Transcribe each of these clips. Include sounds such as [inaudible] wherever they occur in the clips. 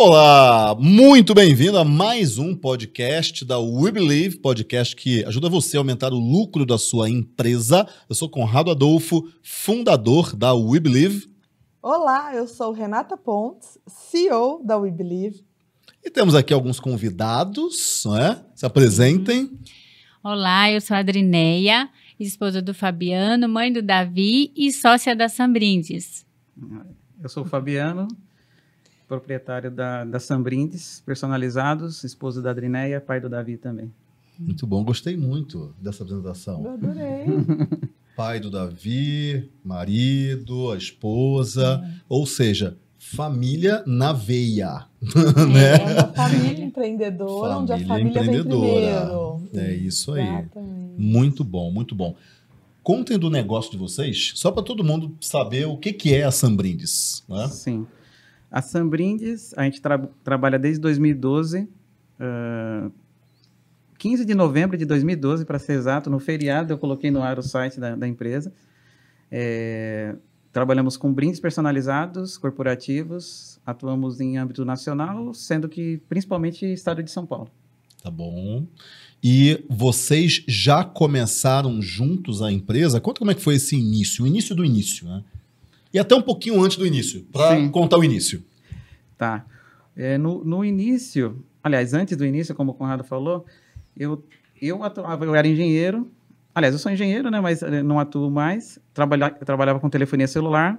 Olá, muito bem-vindo a mais um podcast da We Believe, podcast que ajuda você a aumentar o lucro da sua empresa. Eu sou Conrado Adolfo, fundador da We Believe. Olá, eu sou Renata Pontes, CEO da We Believe. E temos aqui alguns convidados, né? Se apresentem. Uhum. Olá, eu sou a Adrineia, esposa do Fabiano, mãe do Davi e sócia da Sambrindes. Eu sou o Fabiano, proprietário da, da Sambrindes, personalizados, esposo da Adrineia, pai do Davi também. Muito bom, gostei muito dessa apresentação. Eu adorei. [laughs] pai do Davi, marido, a esposa, é. ou seja, família na veia. É, [laughs] né? É uma família empreendedora, família onde a família empreendedora. É isso aí. Exatamente. Muito bom, muito bom. Contem do negócio de vocês, só para todo mundo saber o que, que é a Sambrindes. Né? Sim. A Sambrindes, a gente tra trabalha desde 2012, uh, 15 de novembro de 2012, para ser exato, no feriado eu coloquei no ar o site da, da empresa. É, trabalhamos com brindes personalizados, corporativos, atuamos em âmbito nacional, sendo que principalmente estado de São Paulo. Tá bom. E vocês já começaram juntos a empresa? Conta como é que foi esse início, o início do início, né? E até um pouquinho antes do início, para contar o início. Tá. É, no, no início, aliás, antes do início, como o Conrado falou, eu, eu, atuava, eu era engenheiro. Aliás, eu sou engenheiro, né, mas eh, não atuo mais. Trabalha, trabalhava com telefonia celular,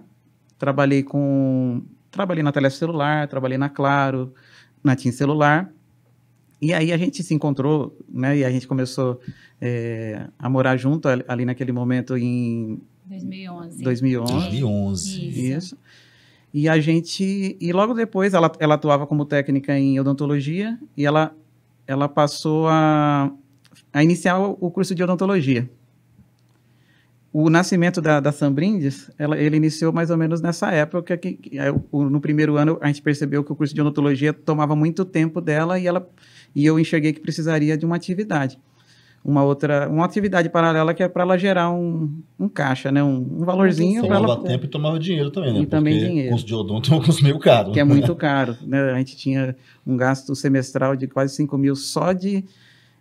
trabalhei com trabalhei na Telesp Celular, trabalhei na Claro, na TIM Celular. E aí a gente se encontrou, né? E a gente começou é, a morar junto ali naquele momento em 2011. 2011. 2011. Isso. E a gente. E logo depois ela, ela atuava como técnica em odontologia e ela, ela passou a, a iniciar o curso de odontologia. O nascimento da, da Sam Brindes, ela, ele iniciou mais ou menos nessa época, que, que no primeiro ano a gente percebeu que o curso de odontologia tomava muito tempo dela e, ela, e eu enxerguei que precisaria de uma atividade uma outra uma atividade paralela que é para ela gerar um, um caixa, né? um, um valorzinho. Tomava ela... tempo e tomava dinheiro também, né? E Porque também dinheiro. O custo de odonto é um meio caro. Que é muito caro. Né? A gente tinha um gasto semestral de quase 5 mil só de,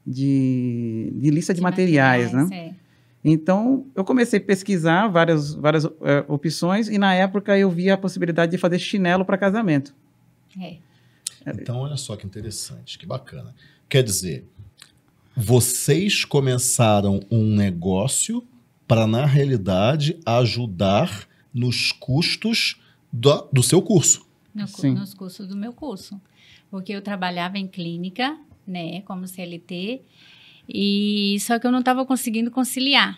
de, de lista de, de materiais, materiais, né? É. Então, eu comecei a pesquisar várias, várias é, opções e, na época, eu via a possibilidade de fazer chinelo para casamento. É. Então, olha só que interessante, que bacana. Quer dizer, vocês começaram um negócio para, na realidade, ajudar nos custos do, do seu curso. No, nos custos do meu curso. Porque eu trabalhava em clínica, né, como CLT, e só que eu não estava conseguindo conciliar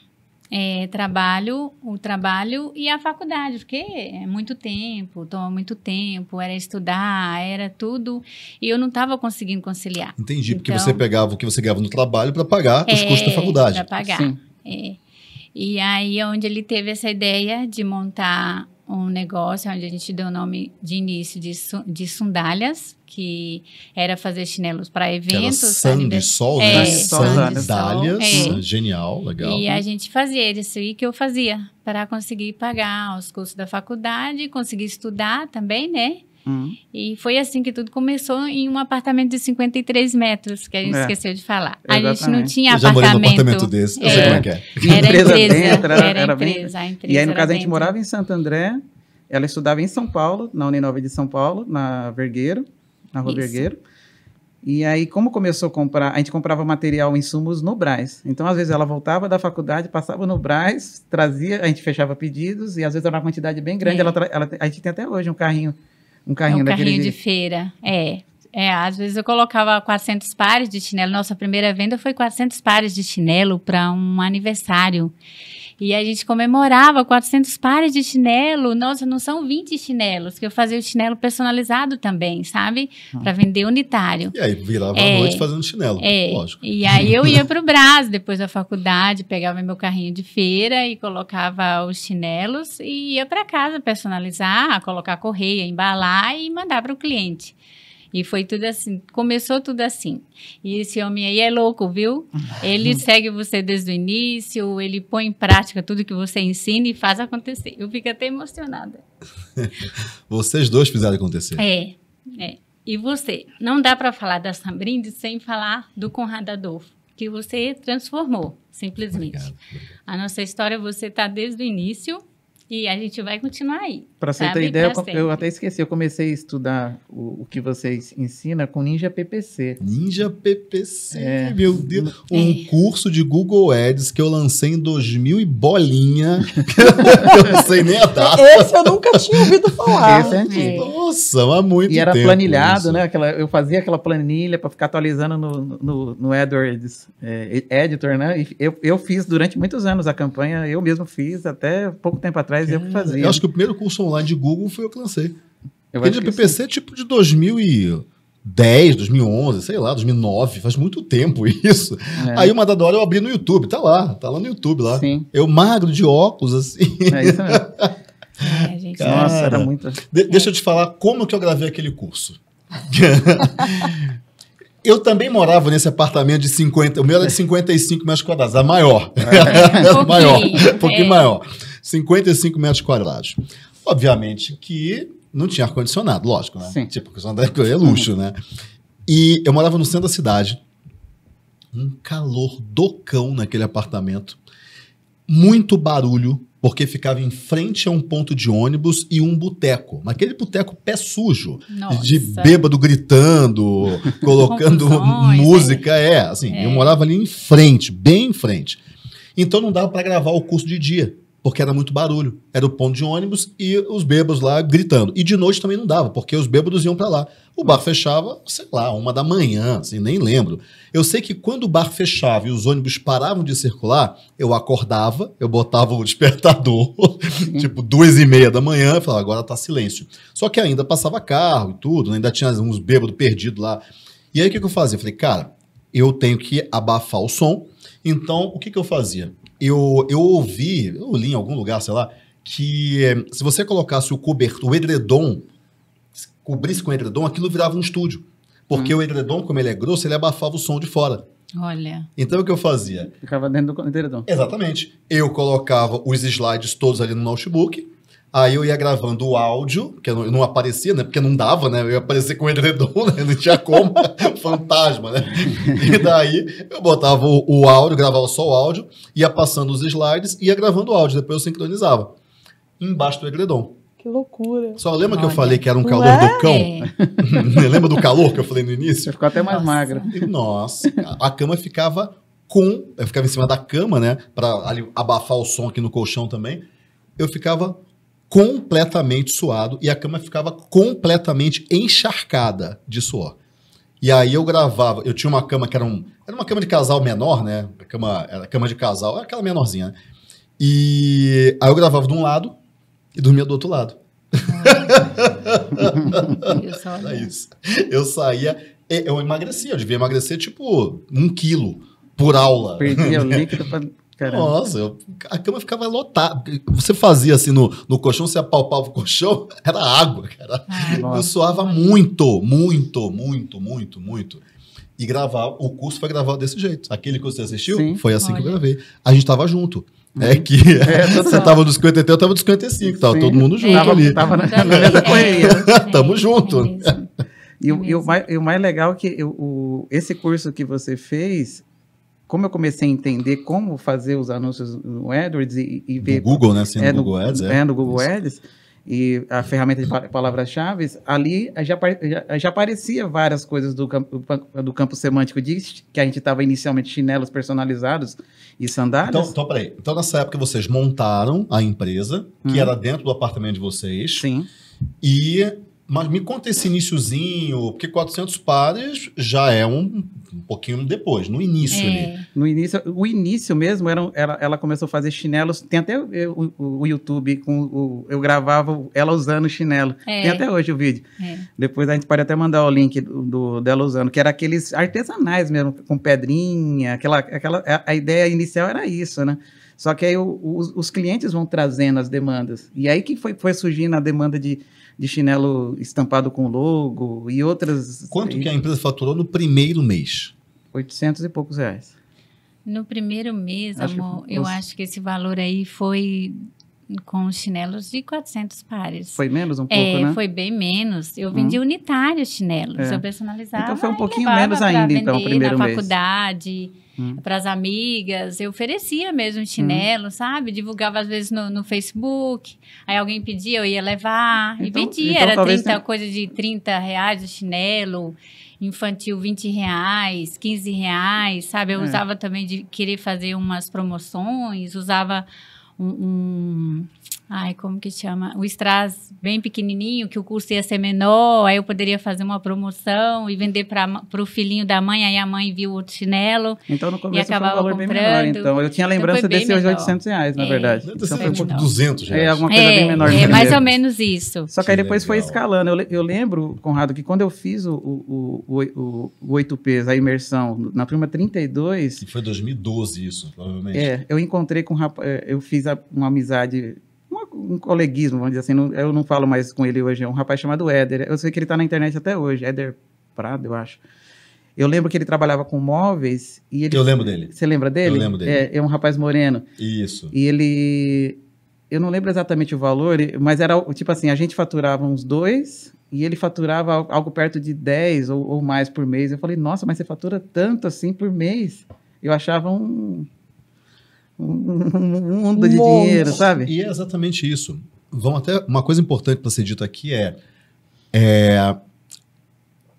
é, trabalho, o trabalho e a faculdade, porque é muito tempo, toma muito tempo, era estudar, era tudo, e eu não estava conseguindo conciliar. Entendi, porque então você pegava o que você ganhava no trabalho para pagar os é, custos da faculdade. Para pagar. Sim. É. E aí é onde ele teve essa ideia de montar um negócio onde a gente deu o nome de início de, de sundalhas, que era fazer chinelos para eventos. Sandy Sol, é, né? É. Sandálias, é. genial, legal. E a gente fazia isso aí que eu fazia para conseguir pagar os cursos da faculdade, conseguir estudar também, né? Hum. E foi assim que tudo começou em um apartamento de 53 metros, que a gente é. esqueceu de falar. Exatamente. A gente não tinha apartamento. Eu já morei num apartamento desse, eu é. sei como é que é. Era empresa, empresa dentro, era, era, empresa, empresa, E aí, no caso, dentro. a gente morava em Santo André, ela estudava em São Paulo, na Uninova de São Paulo, na Vergueiro, na Rua Isso. Vergueiro. E aí, como começou a comprar, a gente comprava material, insumos no Braz. Então, às vezes, ela voltava da faculdade, passava no Braz, trazia, a gente fechava pedidos, e às vezes era uma quantidade bem grande. É. Ela, ela, a gente tem até hoje um carrinho um carrinho, é um carrinho de... de feira, é. É, às vezes eu colocava 400 pares de chinelo. Nossa primeira venda foi 400 pares de chinelo para um aniversário. E a gente comemorava 400 pares de chinelo. Nossa, não são 20 chinelos, que eu fazia o chinelo personalizado também, sabe? Ah. Para vender unitário. E aí virava é, a noite fazendo chinelo, é, lógico. E aí eu ia pro Brás depois da faculdade, pegava meu carrinho de feira e colocava os chinelos e ia para casa personalizar, colocar correia, embalar e mandar para o cliente. E foi tudo assim, começou tudo assim. E esse homem aí é louco, viu? Ele [laughs] segue você desde o início, ele põe em prática tudo que você ensina e faz acontecer. Eu fico até emocionada. [laughs] Vocês dois fizeram acontecer. É, é. E você, não dá para falar da Sambrinde sem falar do Conrado Adolfo, que você transformou, simplesmente. Obrigado, A nossa história você está desde o início e a gente vai continuar aí. Para você ter ideia, eu, eu, até esqueci, eu comecei a estudar o, o, que vocês ensina com Ninja PPC. Ninja PPC, é. meu Deus. É. Um curso de Google Ads que eu lancei em 2000 e bolinha, [laughs] eu não sei nem a data. Esse eu nunca tinha ouvido falar. Esse é Nossa, há muito tempo. E era tempo planilhado, isso. né? Aquela, eu fazia aquela planilha para ficar atualizando no, no, no AdWords é, Editor, né? E eu, eu fiz durante muitos anos a campanha, eu mesmo fiz, até pouco tempo atrás eu fazia. Eu acho que o primeiro curso online de Google foi eu que lancei. Eu Porque de PPC é tipo de 2010, 2011, sei lá, 2009, faz muito tempo [laughs] isso. É. Aí uma dada hora eu abri no YouTube, tá lá, tá lá no YouTube lá. Sim. Eu magro de óculos assim. É isso mesmo. [laughs] é, gente, nossa, era muito. De, deixa eu te falar como que eu gravei aquele curso. [laughs] Eu também morava nesse apartamento de 50, o meu era de 55 metros quadrados, a maior. É. maior, um pouquinho é. maior. 55 metros quadrados. Obviamente que não tinha ar-condicionado, lógico, né? Sim. Tipo, ar-condicionado é luxo, né? E eu morava no centro da cidade. Um calor do cão naquele apartamento. Muito barulho, porque ficava em frente a um ponto de ônibus e um boteco. Naquele boteco pé sujo, Nossa. de bêbado gritando, [laughs] colocando música. É, assim, é. eu morava ali em frente, bem em frente. Então não dava para gravar o curso de dia porque era muito barulho. Era o ponto de ônibus e os bêbados lá gritando. E de noite também não dava, porque os bêbados iam para lá. O bar fechava, sei lá, uma da manhã, assim, nem lembro. Eu sei que quando o bar fechava e os ônibus paravam de circular, eu acordava, eu botava o [laughs] despertador, uhum. tipo duas e meia da manhã, e falava, agora tá silêncio. Só que ainda passava carro e tudo, né, ainda tinha uns bêbados perdidos lá. E aí o que, que eu fazia? Eu falei, cara, eu tenho que abafar o som. Então, o que, que eu fazia? eu, eu ouvi, eu li em algum lugar, sei lá, que eh, se você colocasse o o edredom, cobrisse com o edredom, aquilo virava um estúdio. Porque hum. o edredom, como ele é grosso, ele abafava o som de fora. Olha. Então o que eu fazia? Ficava dentro do edredom. Exatamente. Eu colocava os slides todos ali no notebook, Aí eu ia gravando o áudio, que não, aparecia, né? Porque não dava, né? Eu ia aparecer com o edredom, [laughs] né? Não tinha como. [laughs] Fantasma, né? E daí eu botava o, o, áudio, gravava só o áudio, ia passando os slides, e ia gravando o áudio, depois eu sincronizava. Embaixo do edredom. Que loucura. Só lembra Olha. que eu falei que era um calor Ué? do é? cão? [laughs] lembra do calor que eu falei no início? ficou até mais Nossa. magra. Nossa, a cama ficava com. Eu ficava em cima da cama, né? Pra ali, abafar o som aqui no colchão também. Eu ficava completamente suado e a cama ficava completamente encharcada de suor. E aí eu gravava, eu tinha uma cama que era um, era uma cama de casal menor, né? A cama, era cama de casal, era aquela menorzinha, né? E aí eu gravava de um lado e dormia do outro lado. [laughs] isso. Eu saía, é, eu emagrecia, eu devia emagrecer tipo um quilo por aula. Perdia o [laughs] né? líquido pra nossa, eu, a cama ficava lotada. Você fazia assim no, no colchão, você apalpava o colchão, [laughs] era água, cara. eu suava muito, muito, muito, muito, muito. E gravar, o curso foi gravado desse jeito. Aquele que você assistiu, Sim. foi assim Olha. que eu gravei. A gente tava junto. Uhum. É que é, [laughs] tá você estava dos 53, eu estava dos 55, estava todo mundo junto tava, ali. Tava na, na mesma correria. [laughs] Tamo junto. É e, o, é mais, e o mais legal é que eu, o, esse curso que você fez, como eu comecei a entender como fazer os anúncios no AdWords e, e ver. No Google, né? Assim, é, no, Google Ads. É, é no Google Isso. Ads. E a ferramenta de palavras-chave, ali já, já, já, aparecia várias coisas do, campo, do campo semântico de, que a gente estava inicialmente chinelos personalizados e sandálias. Então, então, peraí. Então, nessa época, vocês montaram a empresa, que hum. era dentro do apartamento de vocês. Sim. E mas me conta esse iníciozinho, porque 400 pares já é um, um pouquinho depois, no início é. ali. No início, o início mesmo, era, ela, ela começou a fazer chinelos, tem até o, o, o YouTube, com o, eu gravava ela usando chinelo, é. tem até hoje o vídeo. É. Depois a gente pode até mandar o link do, do, dela usando, que era aqueles artesanais mesmo, com pedrinha, aquela, aquela a, a ideia inicial era isso, né? Só que aí os, os clientes vão trazendo as demandas, e aí que foi, foi surgindo a demanda de de chinelo estampado com logo e outras. Quanto e... que a empresa faturou no primeiro mês? 800 e poucos reais. No primeiro mês, acho amor, que... eu acho que esse valor aí foi com chinelos de 400 pares. Foi menos um pouco, é, né? Foi bem menos. Eu hum. vendi uhum. unitários chinelos, é. eu personalizava. Então foi um pouquinho menos ainda, então, o primeiro na mês. faculdade hum. para as amigas. Eu oferecia mesmo chinelo, hum. sabe? Divulgava às vezes no, no, Facebook. Aí alguém pedia, eu ia levar então, e vendia. Então, Era 30, tenha... coisa de 30 reais o chinelo infantil 20 reais, 15 reais, sabe? Eu é. usava também de querer fazer umas promoções, usava um, um Ai, como que chama? O Stras bem pequenininho, que o curso ia ser menor, aí eu poderia fazer uma promoção e vender para o filhinho da mãe, aí a mãe viu o chinelo. Então, no começo e acabava foi um valor comprando. bem menor. Então, eu tinha lembrança então, desse hoje 800 reais, na é, verdade. Então, é foi 200 tipo tipo reais. É, alguma coisa é, bem menor. É, mais ou menos isso. Só que aí depois foi escalando. Eu, eu lembro, Conrado, que quando eu fiz o, o, o, o 8Ps, a imersão, na turma 32... Que foi 2012 isso, provavelmente. É, eu encontrei com um rapaz... É, eu fiz a, uma amizade um coleguismo, vamos dizer assim, não, eu não falo mais com ele hoje, é um rapaz chamado Éder, eu sei que ele está na internet até hoje, Éder Prado, eu acho. Eu lembro que ele trabalhava com móveis e ele... Eu lembro dele. Você lembra dele? Eu lembro dele. É, é um rapaz moreno. Isso. E ele... Eu não lembro exatamente o valor, mas era tipo assim, a gente faturava uns dois e ele faturava algo perto de 10 ou, ou mais por mês. Eu falei, nossa, mas você fatura tanto assim por mês? Eu achava um um mundo de dinheiro, sabe? E é exatamente isso. Vão até uma coisa importante para ser dita aqui é, é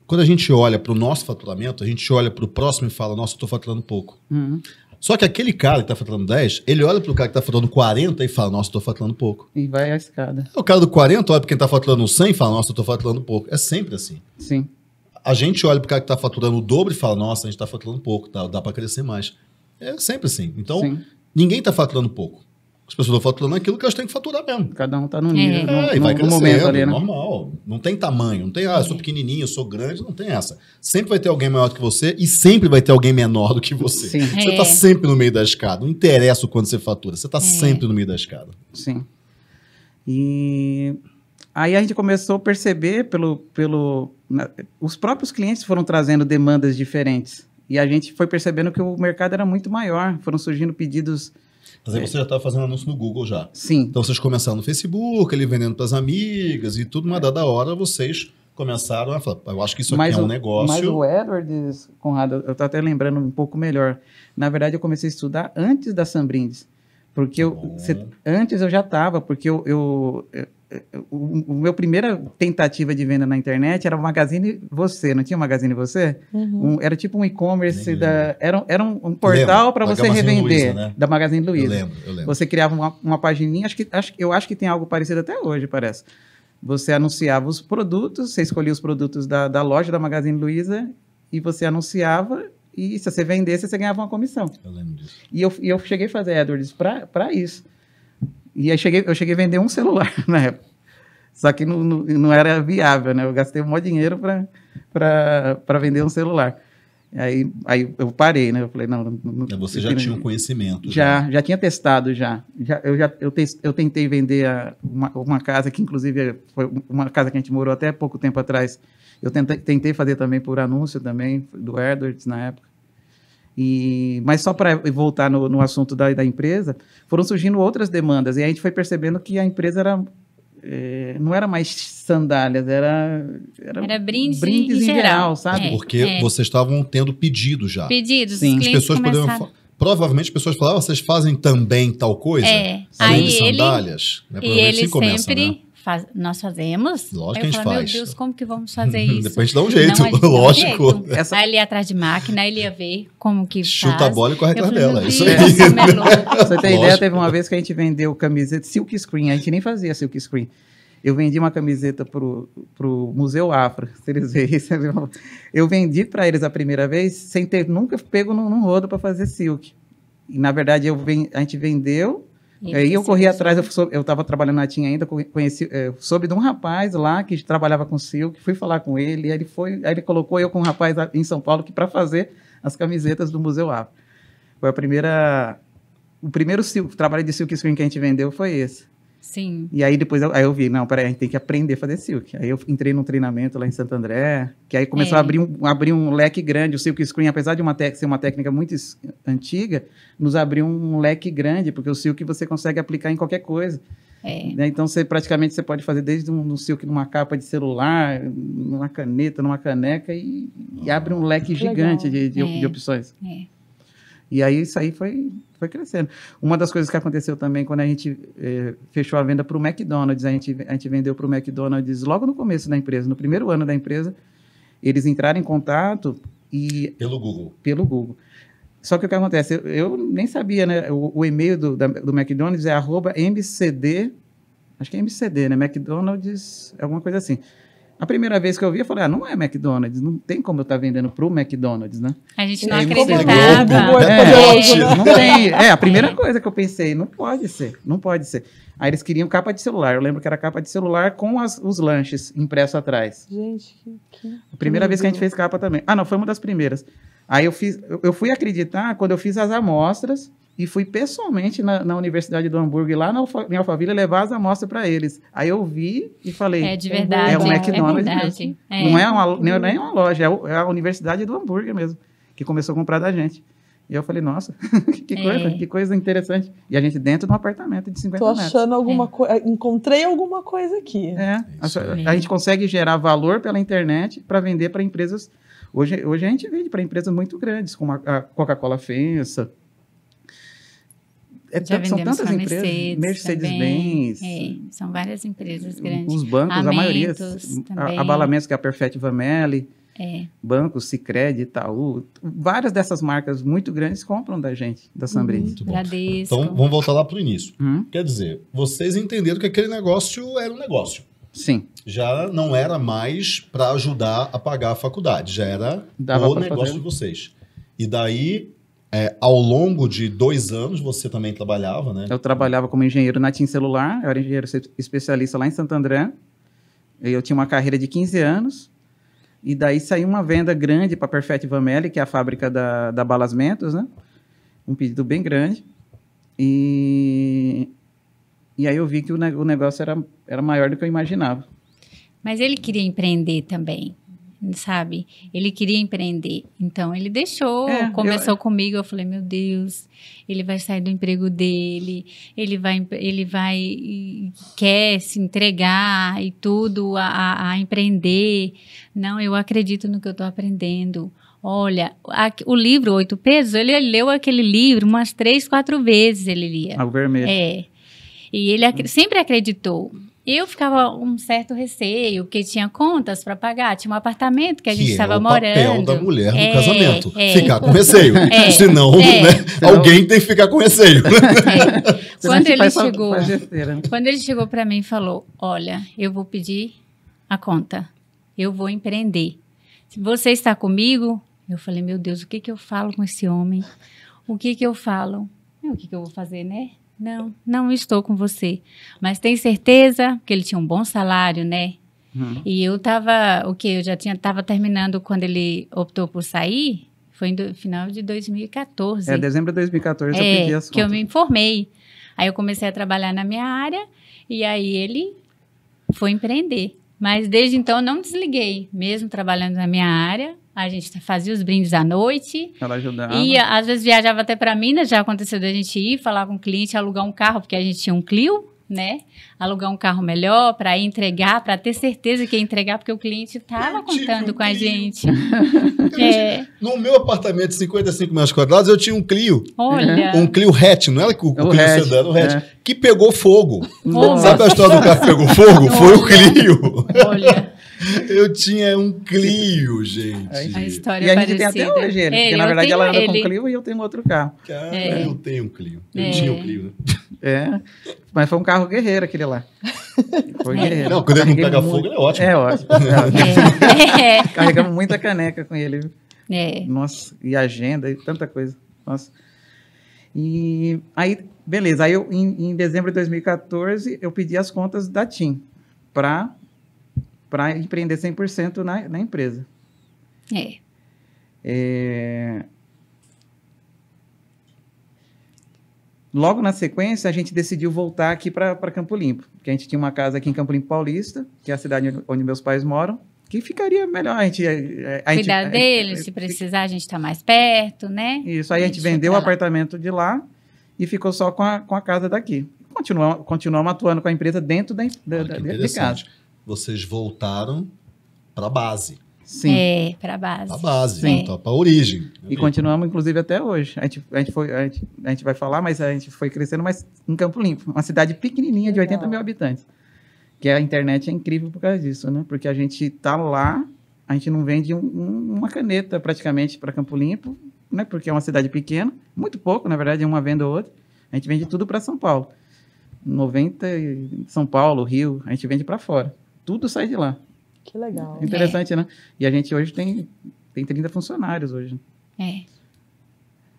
quando a gente olha para o nosso faturamento, a gente olha para o próximo e fala: Nossa, estou faturando pouco. Uhum. Só que aquele cara que está faturando 10, ele olha para o cara que está faturando 40 e fala: Nossa, estou faturando pouco. E vai à escada. O cara do 40 olha para quem está faturando 100 e fala: Nossa, estou faturando pouco. É sempre assim. Sim. A gente olha para o cara que está faturando o dobro e fala: Nossa, a gente está faturando pouco, tá, dá para crescer mais. É sempre assim. Então, Sim. Ninguém está faturando pouco. As pessoas estão faturando aquilo que elas têm que faturar mesmo. Cada um está no é. nível. É, no, e vai no, crescendo, ali, né? normal. Não tem tamanho, não tem, ah, eu sou é. pequenininho, eu sou grande, não tem essa. Sempre vai ter alguém maior do que você e sempre vai ter alguém menor do que você. Sim. Você está é. sempre no meio da escada. Não interessa o quanto você fatura, você está é. sempre no meio da escada. Sim. E aí a gente começou a perceber pelo, pelo né, os próprios clientes foram trazendo demandas diferentes. E a gente foi percebendo que o mercado era muito maior, foram surgindo pedidos. Mas aí é. você já estava fazendo anúncio no Google já. Sim. Então vocês começaram no Facebook, ele vendendo para as amigas e tudo, uma é. dada hora vocês começaram a falar, eu acho que isso aqui mas é um o, negócio. Mas o Edward, Conrado, eu estou até lembrando um pouco melhor. Na verdade, eu comecei a estudar antes da Sambrindes. Porque eu, tá cê, antes eu já estava, porque eu, eu, o, o meu primeira tentativa de venda na internet era o Magazine Você, não tinha o Magazine Você? Uhum. Um, era tipo um e-commerce era, era um, um portal para você revender Luiza, né? da Magazine Luiza. Eu lembro, eu lembro. Você criava uma, uma pagininha, acho que acho, eu acho que tem algo parecido até hoje, parece. Você anunciava os produtos, você escolhia os produtos da, da loja da Magazine Luiza e você anunciava e se você vendesse, você ganhava uma comissão. Eu lembro disso. E eu, e eu cheguei a fazer AdWords para isso e aí cheguei, eu cheguei a vender um celular [laughs] na época. Só que não, não, não era viável, né? Eu gastei o maior dinheiro para vender um celular. Aí, aí eu parei, né? Eu falei, não... não é, Você já tinha o um conhecimento. Já, já, já tinha testado, já. já eu, já eu, te, eu tentei vender a, uma, uma casa, que inclusive foi uma casa que a gente morou até pouco tempo atrás. Eu tentei, tentei fazer também por anúncio também, do Edwards na época. E, mas só para voltar no, no assunto da, da, empresa, foram surgindo outras demandas e a gente foi percebendo que a empresa era é, não era mais sandálias, era era, era brindes, brindes em, em geral, geral sabe? É, Porque é. vocês estavam tendo pedidos já. Pedidos, Sim. As pessoas começaram... poderiam provavelmente as pessoas falavam, ah, vocês fazem também tal coisa? É. Além Aí de sandálias? Ele, né? e ele sempre... Começa, né? Faz, nós fazemos. Lógico eu que a gente faz. Meu Deus, como que vamos fazer [laughs] isso? Depois a gente dá um jeito, não, lógico. Um jeito. Essa... Aí ele ia atrás de máquina, ele ia ver como que Chuta a bola e corre atrás dela. Isso aí. É [laughs] Você tem ideia? Teve uma vez que a gente vendeu camiseta silk screen, a gente nem fazia silk screen. Eu vendi uma camiseta pro, pro Museu Afro, se eles [laughs] verem. Eu vendi para eles a primeira vez, sem ter nunca pego num, num rodo para fazer silk. E, na verdade, eu, a gente vendeu é, e eu corri atrás, eu estava trabalhando na Tinha ainda, conheci, é, soube de um rapaz lá que trabalhava com o Silk, fui falar com ele, aí ele, foi, aí ele colocou eu com um rapaz em São Paulo que para fazer as camisetas do Museu Afro. Foi a primeira... O primeiro silk, trabalho de silk screen que a gente vendeu foi esse. Sim. E aí depois eu, aí eu vi, não, peraí, a gente tem que aprender a fazer silk. Aí eu entrei num treinamento lá em Santo André, que aí começou é. a abrir um, abrir um leque grande. O silk screen, apesar de uma ser uma técnica muito antiga, nos abriu um leque grande, porque o silk você consegue aplicar em qualquer coisa. É. Né? Então, você, praticamente, você pode fazer desde um, um silk numa capa de celular, numa caneta, numa caneca, e, e abre um leque que gigante de, de, é. de opções. É. E aí, isso aí foi foi crescendo. Uma das coisas que aconteceu também quando a gente eh, fechou a venda para o McDonald's, a gente, a gente vendeu para o McDonald's logo no começo da empresa, no primeiro ano da empresa, eles entraram em contato e... Pelo Google. Pelo Google. Só que o que acontece, eu, eu nem sabia, né? O, o e-mail do, da, do McDonald's é arroba mcd, acho que é mcd, né? McDonald's, alguma coisa assim. A primeira vez que eu vi, eu falei, ah, não é McDonald's, não tem como eu estar tá vendendo pro McDonald's, né? A gente não acreditava. É, é né? não tem. É, a primeira é. coisa que eu pensei, não pode ser, não pode ser. Aí eles queriam capa de celular, eu lembro que era capa de celular com as, os lanches impresso atrás. Gente, que... que a primeira vez que a gente fez capa também. Ah, não, foi uma das primeiras. Aí eu fiz, eu fui acreditar quando eu fiz as amostras, e fui pessoalmente na, na, Universidade do Hamburgo, lá na, em Alphaville, levar as amostras para eles. Aí eu vi e falei... É de verdade. É o é McDonald's é mesmo. É. Não é uma, nem, é nem uma loja, é, é, a Universidade do Hamburgo mesmo, que começou a comprar da gente. E eu falei, nossa, [laughs] que coisa, é. que coisa interessante. E a gente dentro de um apartamento de 50 Tô metros. Tô achando alguma coisa, encontrei alguma coisa aqui. É, a, a gente consegue gerar valor pela internet para vender para empresas... Hoje, hoje a gente vende para empresas muito grandes, como a, a Coca-Cola Fensa, é, são tantas empresas. Mercedes-Benz. É, são várias empresas grandes. Os bancos, Amentos, a maioria. Também. Abalamentos, que é a Perfetti Meli. É. Bancos, Cicred, Itaú, várias dessas marcas muito grandes compram da gente, da uhum. bom. Uhum, então, vamos voltar lá para o início. Hum? Quer dizer, vocês entenderam que aquele negócio era um negócio. Sim. Já não era mais para ajudar a pagar a faculdade, já era Dava o negócio de vocês. E daí é, ao longo de dois anos você também trabalhava, né? Eu trabalhava como engenheiro na TIM Celular, eu era engenheiro especialista lá em Santo André. Eu tinha uma carreira de 15 anos. E daí saiu uma venda grande para a Perfect Vamelli, que é a fábrica da, da Balasmentos, né? Um pedido bem grande. E, e aí eu vi que o, o negócio era, era maior do que eu imaginava. Mas ele queria empreender também sabe? Ele queria empreender. Então ele deixou, é, eu... comigo, eu falei: "Meu Deus, ele vai sair do emprego dele, ele vai ele vai quer se entregar e tudo a, a, a empreender. Não, eu acredito no que eu estou aprendendo." Olha, a, o livro Oito Pesos, ele leu aquele livro umas três, quatro vezes, ele lia. Algo vermelho. É. E ele ac sempre acreditou. Eu ficava um certo receio, porque tinha contas para pagar, tinha um apartamento que a gente estava é morando. É o papel da mulher no é, casamento, é. ficar com receio. [laughs] É, Senão, é. né, alguém tem que ficar com receio. É. [laughs] Quando, ele chegou, quando ele chegou para mim e falou, olha, eu vou pedir a conta, eu vou empreender. Se você está comigo, eu falei, meu Deus, o que, que eu falo com esse homem? O que, que eu falo? O que, que eu vou fazer, né? não, não estou com você. Mas tem certeza que ele tinha um bom salário, né? Uhum. E eu tava, o que eu já tinha tava terminando quando ele optou por sair, foi no final de 2014. É, dezembro de 2014 é, eu pedi as que eu me informei. Aí eu comecei a trabalhar na minha área e aí ele foi empreender. Mas desde então eu não desliguei, mesmo trabalhando na minha área, a gente tá, fazia os brindes à noite. Ela ajudava. E às vezes viajava até para Minas, já aconteceu da gente ir falar com o cliente, alugar um carro, porque a gente tinha um Clio, né? Alugar um carro melhor para entregar, para ter certeza que ia entregar, porque o cliente estava contando um com Clio. a gente. [laughs] é. No meu apartamento de 55 metros quadrados, eu tinha um Clio. Olha. Um Clio hatch, não era o, o, o Clio hatch, sedano, o hatch, é. que pegou fogo. Nossa. Sabe a história do carro que pegou fogo? Olha. Foi o Clio. Olha. [laughs] Eu tinha um Clio, gente. A história e a gente parecida. tem até hoje ele. É, porque, na verdade, ela anda ele. com um Clio e eu tenho outro carro. Cara, é. eu tenho um Clio. Eu é. tinha um Clio. Né? É. Mas foi um carro guerreiro aquele lá. Foi guerreiro. Não, quando ele não pega muito... fogo, ele é ótimo. É ótimo. [laughs] É. é. [laughs] Carregamos muita caneca com ele. É. Nossa, e agenda e tanta coisa. Nossa. E aí, beleza. Aí, eu, em, em dezembro de 2014, eu pedi as contas da TIM para para empreender 100% na, na empresa. É. é. Logo na sequência, a gente decidiu voltar aqui para Campo Limpo, porque a gente tinha uma casa aqui em Campo Limpo Paulista, que é a cidade onde meus pais moram, que ficaria melhor a gente... A, Cuidar gente, deles, a, se precisar, a gente está mais perto, né? Isso, aí a gente, gente vendeu o apartamento de lá e ficou só com a, com a casa daqui. Continuamos, continuamos atuando com a empresa dentro da, da, ah, da de casa vocês voltaram para a base. Sim. É, para a base. Para a base, então, para a origem. E continuamos, inclusive, até hoje. A gente, a, gente foi, a, gente, a gente vai falar, mas a gente foi crescendo mas em Campo Limpo, uma cidade pequenininha de 80 mil habitantes. Que a internet é incrível por causa disso, né? Porque a gente está lá, a gente não vende um, uma caneta praticamente para Campo Limpo, né? Porque é uma cidade pequena, muito pouco, na verdade, uma venda ou outra. A gente vende tudo para São Paulo. 90, São Paulo, Rio, a gente vende para fora. Tudo sai de lá. Que legal. Interessante, é. né? E a gente hoje tem, tem 30 funcionários hoje. É.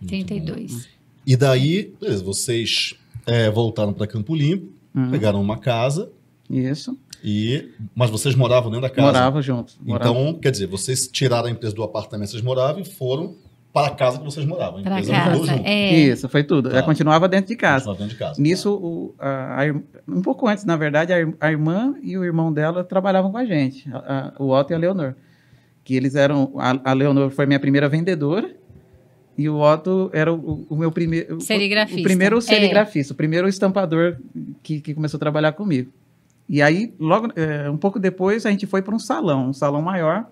32. E daí, beleza, vocês é, voltaram para Campo Limpo, uhum. pegaram uma casa. Isso. E, mas vocês moravam dentro da casa? Moravam junto. Então, quer dizer, vocês tiraram a empresa do apartamento, vocês moravam e foram para a casa que vocês moravam. A empresa casa, mudou junto. É. Isso, foi tudo. Tá. Ela continuava dentro de casa. Continuava dentro de casa. Nisso, tá. o, a, a, um pouco antes, na verdade, a, irmã e o irmão dela trabalhavam com a gente, o Otto e a Leonor. Que eles eram. A, Leonor foi minha primeira vendedora. E o Otto era o, o meu primeiro. Serigrafista. O, o primeiro é. serigrafista, é. o primeiro estampador que, que começou a trabalhar comigo. E aí, logo, é, um pouco depois, a gente foi para um salão, um salão maior,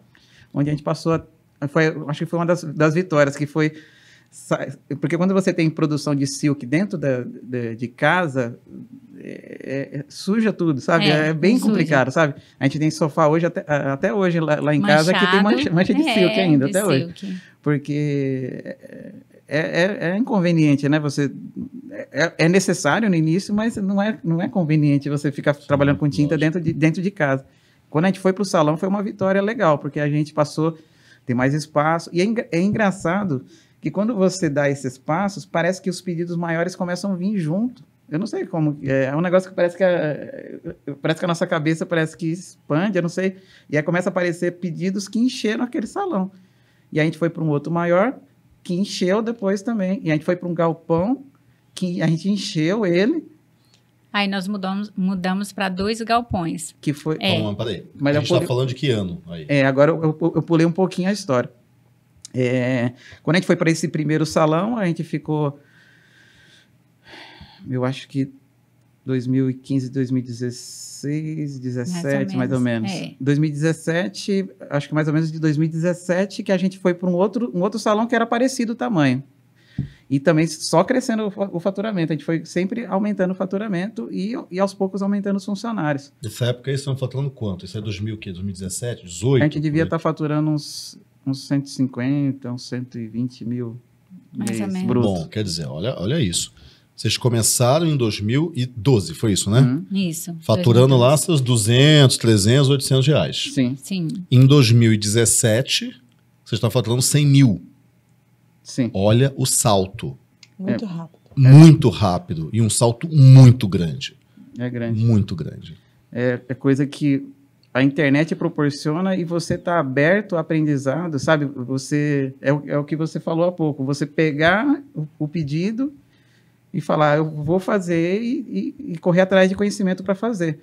onde a gente passou a foi, acho que foi uma das, das vitórias, que foi porque quando você tem produção de silk dentro da, de casa, é, é, é, suja tudo, sabe? É, é bem suja. complicado, sabe? A gente tem sofá hoje, até, até hoje lá, lá em Manchado, casa, que tem mancha, mancha de silk é, ainda, até silk. hoje. Porque é, é, inconveniente, né? Você é, necessário no início, mas não é, não é conveniente você ficar trabalhando com tinta dentro de, dentro de casa. Quando a gente foi para o salão, foi uma vitória legal, porque a gente passou tem mais espaço. E é, é engraçado que quando você dá esses passos, parece que os pedidos maiores começam a vir junto. Eu não sei como. É, é, um negócio que parece que a, parece que a nossa cabeça parece que expande, eu não sei. E aí começa a aparecer pedidos que encheram aquele salão. E a gente foi para um outro maior, que encheu depois também. E a gente foi para um galpão, que a gente encheu ele. Aí nós mudamos, mudamos para dois galpões. Que foi. É. Calma, peraí. Mas a gente tá pulei... tá falando de que ano aí? É, agora eu, eu, eu pulei um pouquinho a história. É, quando a gente foi para esse primeiro salão, a gente ficou. Eu acho que 2015, 2016, 17, mais ou menos. Mais ou menos. É. 2017, acho que mais ou menos de 2017, que a gente foi para um outro, um outro salão que era parecido o tamanho. E também só crescendo o faturamento. A gente foi sempre aumentando o faturamento e, e aos poucos aumentando os funcionários. Nessa época, isso estão faturando quanto? Isso é 2000, que? 2017, 18? A gente devia estar tá faturando uns, uns 150, uns 120 mil Mais mês bruto. Bom, quer dizer, olha, olha isso. Vocês começaram em 2012, foi isso, né? Uhum. isso. Faturando 2012. lá seus 200, 300, 800 reais. Sim. Sim. Em 2017, vocês estão faturando 100 mil. Sim. Olha o salto. Muito é. rápido. Muito rápido. E um salto muito grande. É grande. Muito grande. É, é coisa que a internet proporciona e você está aberto ao aprendizado, sabe? Você é o, é o que você falou há pouco. Você pegar o, o pedido e falar, eu vou fazer e, e, e correr atrás de conhecimento para fazer.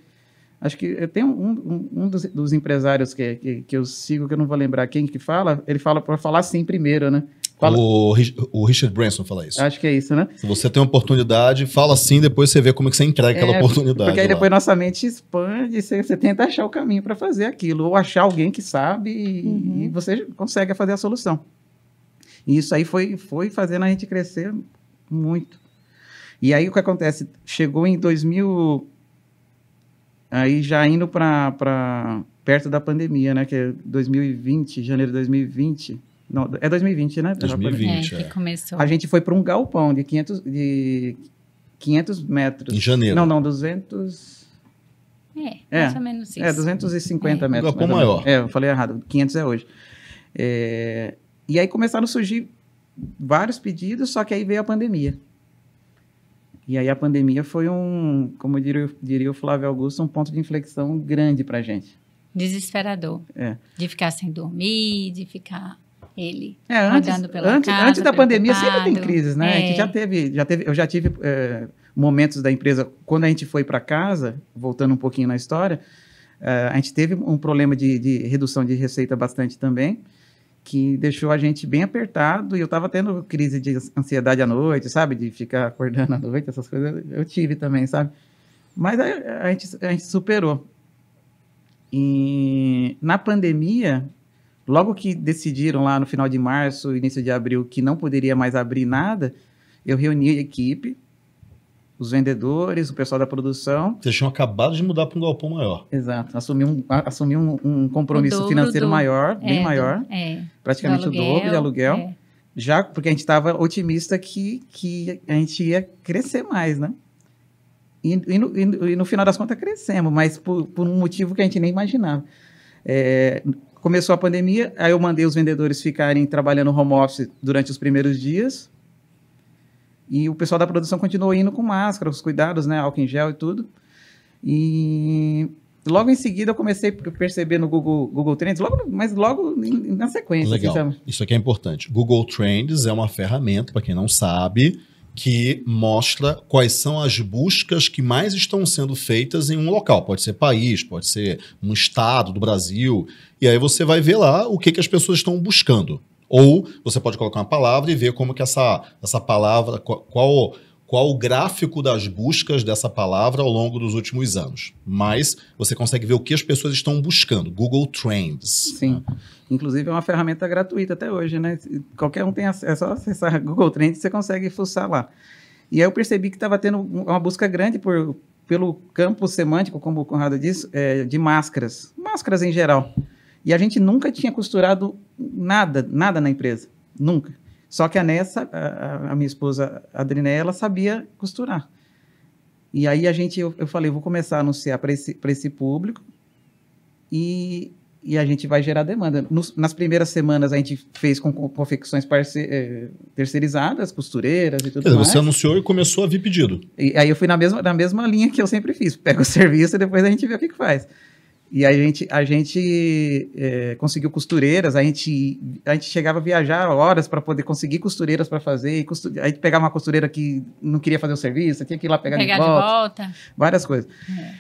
Acho que eu tenho um, um, um dos, dos, empresários que, que, que, eu sigo, que eu não vou lembrar quem que fala, ele fala para falar sim primeiro, né? O, o, Richard Branson fala isso. Acho que é isso, né? Se você tem uma oportunidade, fala assim, depois você vê como é que você entrega é, aquela oportunidade. Porque aí lá. depois nossa mente expande, você, você tenta achar o caminho para fazer aquilo, ou achar alguém que sabe e, uhum. e você consegue fazer a solução. E isso aí foi, foi fazendo a gente crescer muito. E aí o que acontece? Chegou em 2000, aí já indo para perto da pandemia, né? Que é 2020, janeiro de 2020 não, é 2020, né? 2020, é, que é. começou. A gente foi para um galpão de 500, de 500 metros. Em janeiro. Não, não, 200... É, é mais ou menos isso. É, 250 é. metros. Um galpão maior. É, eu falei errado, 500 é hoje. É, e aí começaram a surgir vários pedidos, só que aí veio a pandemia. E aí a pandemia foi um, como diria, diria o Flávio Augusto, um ponto de inflexão grande para gente. Desesperador. É. De ficar sem dormir, de ficar ele é, antes, andando pela antes, casa, antes da pandemia sempre tem crises, né? É. A gente é. já teve, já teve, eu já tive é, momentos da empresa quando a gente foi para casa, voltando um pouquinho na história, é, a gente teve um problema de, de, redução de receita bastante também, que deixou a gente bem apertado e eu estava tendo crise de ansiedade à noite, sabe, de ficar acordando à noite, essas coisas eu tive também, sabe? Mas a, a gente, a gente superou. E na pandemia, Logo que decidiram lá no final de março, início de abril, que não poderia mais abrir nada, eu reuni a equipe, os vendedores, o pessoal da produção. Vocês tinham acabado de mudar para um galpão maior. Exato. Assumi um, assumi um, um compromisso financeiro do, maior, bem é, maior. é, praticamente aluguel, o dobro de aluguel. É. Já porque a gente estava otimista que, que a gente ia crescer mais, né? E, e, no, e no, final das contas crescemos, mas por, por, um motivo que a gente nem imaginava. É, começou a pandemia, aí eu mandei os vendedores ficarem trabalhando home office durante os primeiros dias. E o pessoal da produção continuou indo com máscara, os cuidados, né, álcool em gel e tudo. E logo em seguida eu comecei a perceber no Google, Google Trends, logo, mas logo na sequência. Legal. Assim, Isso aqui é importante. Google Trends é uma ferramenta, para quem não sabe, que mostra quais são as buscas que mais estão sendo feitas em um local. Pode ser país, pode ser um estado do Brasil. E aí você vai ver lá o que, que as pessoas estão buscando. Ou você pode colocar uma palavra e ver como que essa, essa palavra, qual qual o gráfico das buscas dessa palavra ao longo dos últimos anos. Mas você consegue ver o que as pessoas estão buscando. Google Trends. Sim. Né? Inclusive é uma ferramenta gratuita até hoje, né? Qualquer um tem acesso, é só acessar [laughs] Google Trends e você consegue fuçar lá. E aí eu percebi que estava tendo uma busca grande por, pelo campo semântico, como o Conrado disse, é, de máscaras. Máscaras em geral. E a gente nunca tinha costurado nada, nada na empresa. Nunca. Só que a Nessa, a, a minha esposa Adriana, ela sabia costurar. E aí a gente, eu, eu falei, vou começar a anunciar para esse, esse público e, e a gente vai gerar demanda. Nos, nas primeiras semanas a gente fez com, com confecções parce, é, terceirizadas, costureiras e tudo dizer, mais. Você anunciou e começou a vir pedido. E aí eu fui na mesma, na mesma linha que eu sempre fiz. Pega o [laughs] serviço e depois a gente vê o que, que faz. E a gente, a gente é, conseguiu costureiras, a gente, a gente chegava a viajar horas para poder conseguir costureiras para fazer. E gente pegava uma costureira que não queria fazer o serviço, tinha que ir lá pegar, pegar de, volta, de, volta, Várias coisas. É.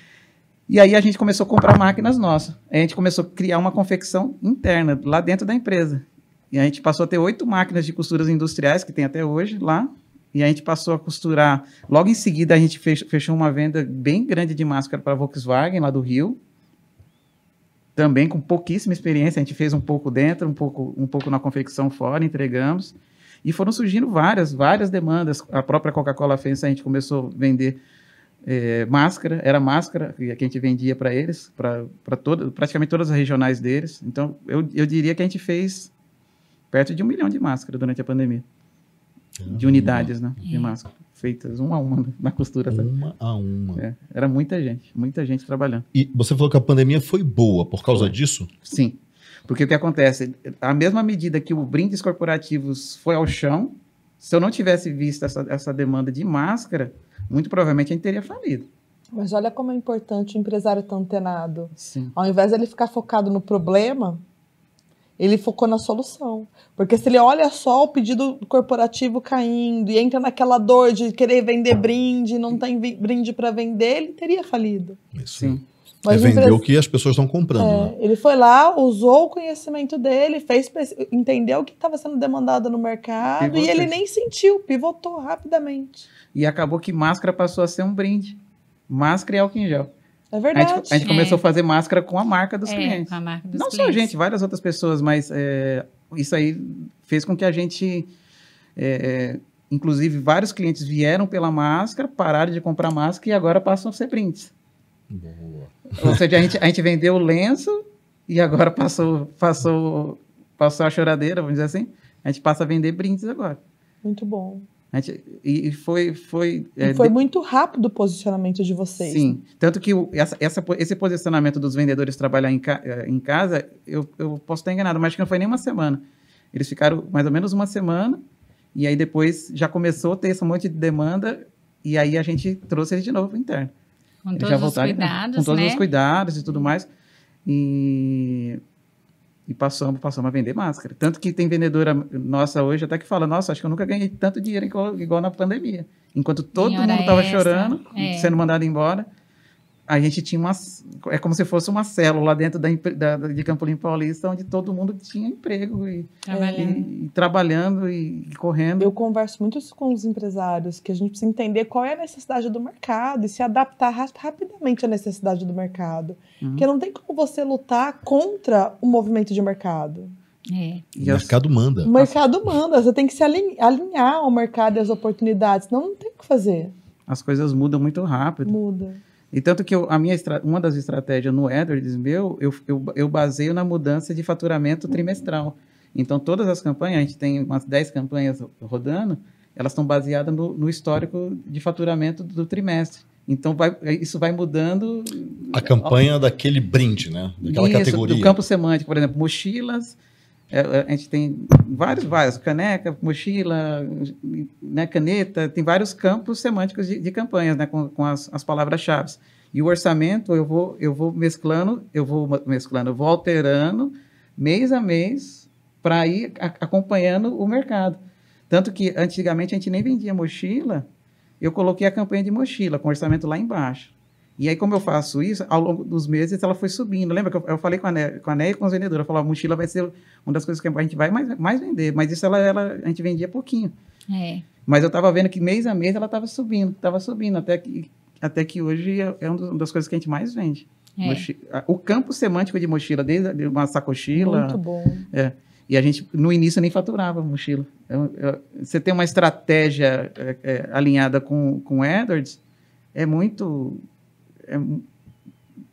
E aí a gente começou a comprar máquinas nossas. A gente começou a criar uma confecção interna lá dentro da empresa. E a gente passou a ter oito máquinas de costuras industriais, que tem até hoje lá. E a gente passou a costurar. Logo em seguida, a gente fechou uma venda bem grande de máscara para a Volkswagen, lá do Rio também com pouquíssima experiência, a gente fez um pouco dentro, um pouco, um pouco na confecção fora, entregamos. E foram surgindo várias, várias demandas. A própria Coca-Cola fez, a gente começou a vender é, máscara, era máscara que a gente vendia para eles, para pra toda, praticamente todas as regionais deles. Então, eu, eu diria que a gente fez perto de um milhão de máscaras durante a pandemia. De unidades, né? De é. máscara feitas uma a uma né, na costura. Sabe? Uma a uma. É, era muita gente, muita gente trabalhando. E você falou que a pandemia foi boa por causa disso? Sim. Porque o que acontece? À mesma medida que o brindes corporativos foi ao chão, se eu não tivesse visto essa, essa demanda de máscara, muito provavelmente a gente teria falido. Mas olha como é importante o empresário estar antenado. Sim. Ao invés de ele ficar focado no problema, ele focou na solução. Porque se ele olha só o pedido corporativo caindo e entra naquela dor de querer vender brinde, não tem brinde para vender, ele teria falido. Isso. Sim. Mas é vender o que as pessoas estão comprando. É, né? Ele foi lá, usou o conhecimento dele, fez entendeu o que estava sendo demandado no mercado Pivotou. e ele nem sentiu, pivotou rapidamente. E acabou que máscara passou a ser um brinde. Máscara e álcool em gel. É verdade. A gente, a gente é. começou a é. fazer máscara com a marca dos é, clientes. Com a marca dos Não clientes. só a gente, várias outras pessoas, mas é, isso aí fez com que a gente. É, é, inclusive, vários clientes vieram pela máscara, pararam de comprar máscara e agora passam a ser prints. Boa. Ou seja, a gente, a gente vendeu o lenço e agora passou, passou, passou a choradeira, vamos dizer assim. A gente passa a vender brindes agora. Muito bom. Gente, e, e foi. Foi, e é, foi de... muito rápido o posicionamento de vocês. Sim. Né? Tanto que o, essa, essa, esse posicionamento dos vendedores trabalhar em, ca, é, em casa, eu, eu posso estar enganado, mas acho que não foi nem uma semana. Eles ficaram mais ou menos uma semana, e aí depois já começou a ter esse monte de demanda, e aí a gente trouxe eles de novo para o interno. Com eles todos voltaram, é, os cuidados. Com todos né? os cuidados e tudo mais. E e passamos, passamos a vender máscara. Tanto que tem vendedora nossa hoje até que fala, nossa, acho que eu nunca ganhei tanto dinheiro igual, igual na pandemia. Enquanto todo mundo estava chorando, é. sendo mandado embora, a gente tinha uma. É como se fosse uma célula dentro da, da de Campolim Paulista, onde todo mundo tinha emprego e trabalhando, e, e, trabalhando e, correndo. Eu converso muito com os empresários, que a gente precisa entender qual é a necessidade do mercado e se adaptar rapidamente à necessidade do mercado. Uhum. Porque não tem como você lutar contra o movimento de mercado. É. O mercado manda. O mercado manda. Você tem que se alinhar ao mercado e às oportunidades. Senão não tem o que fazer. As coisas mudam muito rápido. Muda. E tanto que eu, a minha uma das estratégias no AdWords meu, eu, eu, eu baseio na mudança de faturamento trimestral. Então, todas as campanhas, a gente tem umas 10 campanhas rodando, elas estão baseadas no, no histórico de faturamento do trimestre. Então, vai, isso vai mudando. A campanha ó, daquele brinde, né? Daquela isso, categoria. Do campo semântico, por exemplo, mochilas é, é, a gente tem vários, vários, caneca, mochila, né, caneta, tem vários campos semânticos de, de campanhas, né, com, com as, as palavras-chave. E o orçamento eu vou, eu vou mesclando, eu vou mesclando, eu vou alterando mês a mês para ir a, acompanhando o mercado. Tanto que antigamente a gente nem vendia mochila, eu coloquei a campanha de mochila com orçamento lá embaixo. E aí, como eu faço isso, ao longo dos meses ela foi subindo. Lembra que eu, eu falei com a, Néia, com a e com os vendedores? Eu falava a mochila vai ser uma das coisas que a gente vai mais, mais vender. Mas isso ela, ela, a gente vendia pouquinho. É. Mas eu estava vendo que mês a mês ela estava subindo, estava subindo, até que, até que hoje é, é uma das coisas que a gente mais vende. É. o campo semântico de mochila, desde uma sacochila. Muito bom. É. E a gente, no início, nem faturava mochila. Eu, eu, você tem uma estratégia é, é, alinhada com, com o Edwards, é muito é,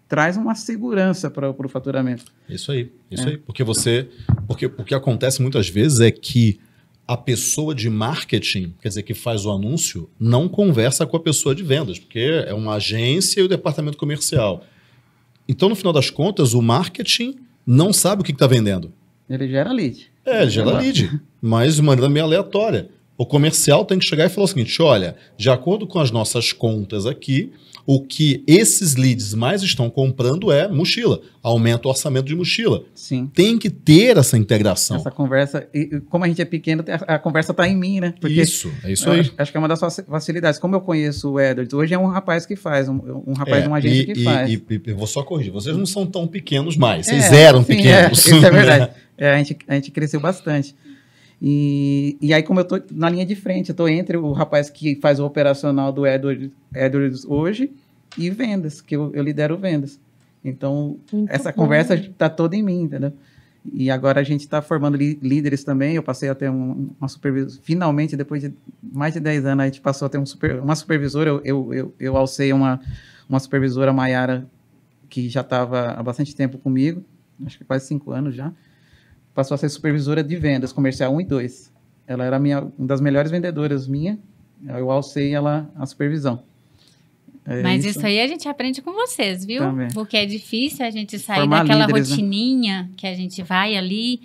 traz uma segurança para o faturamento. Isso aí, isso é. aí. Porque você. Porque o que acontece muitas vezes é que a pessoa de marketing, quer dizer, que faz o anúncio, não conversa com a pessoa de vendas, porque é uma agência e o departamento comercial. Então, no final das contas, o marketing não sabe o que está vendendo. Ele gera lead. É, ele gera lead, mas de maneira meio aleatória. O comercial tem que chegar e falar o seguinte: olha, de acordo com as nossas contas aqui, o que esses leads mais estão comprando é mochila. Aumenta o orçamento de mochila. Sim. Tem que ter essa integração. Essa conversa, e como a gente é pequeno, a, conversa está em mim, né? Porque isso, é isso aí. Acho, que é uma das facilidades. Como eu conheço o Edwards, hoje é um rapaz que faz, um, um rapaz é, de uma agência e, que e, faz. E, e, vou só corrigir, vocês não são tão pequenos mais, vocês é, eram sim, é, pequenos. É, isso é verdade. [laughs] É, a, gente, a gente cresceu bastante. E, e aí, como eu estou na linha de frente, eu estou entre o rapaz que faz o operacional do Edwards, Edwards hoje e vendas, que eu, eu lidero vendas. Então, Muito essa bom. conversa está toda em mim, entendeu? E agora a gente está formando líderes também. Eu passei a ter um, uma supervisora. Finalmente, depois de mais de 10 anos, a gente passou a ter um super, uma supervisora. Eu, eu, eu, eu alcei uma, uma supervisora, Maiara, que já estava há bastante tempo comigo, acho que quase 5 anos já passou a ser supervisora de vendas comercial 1 e 2. Ela era minha, uma das melhores vendedoras minha. Eu alcei ela a supervisão. É Mas isso. isso. aí a gente aprende com vocês, viu? Também. Porque é difícil a gente sair Formar daquela líderes, né? rotininha né? que a gente vai ali,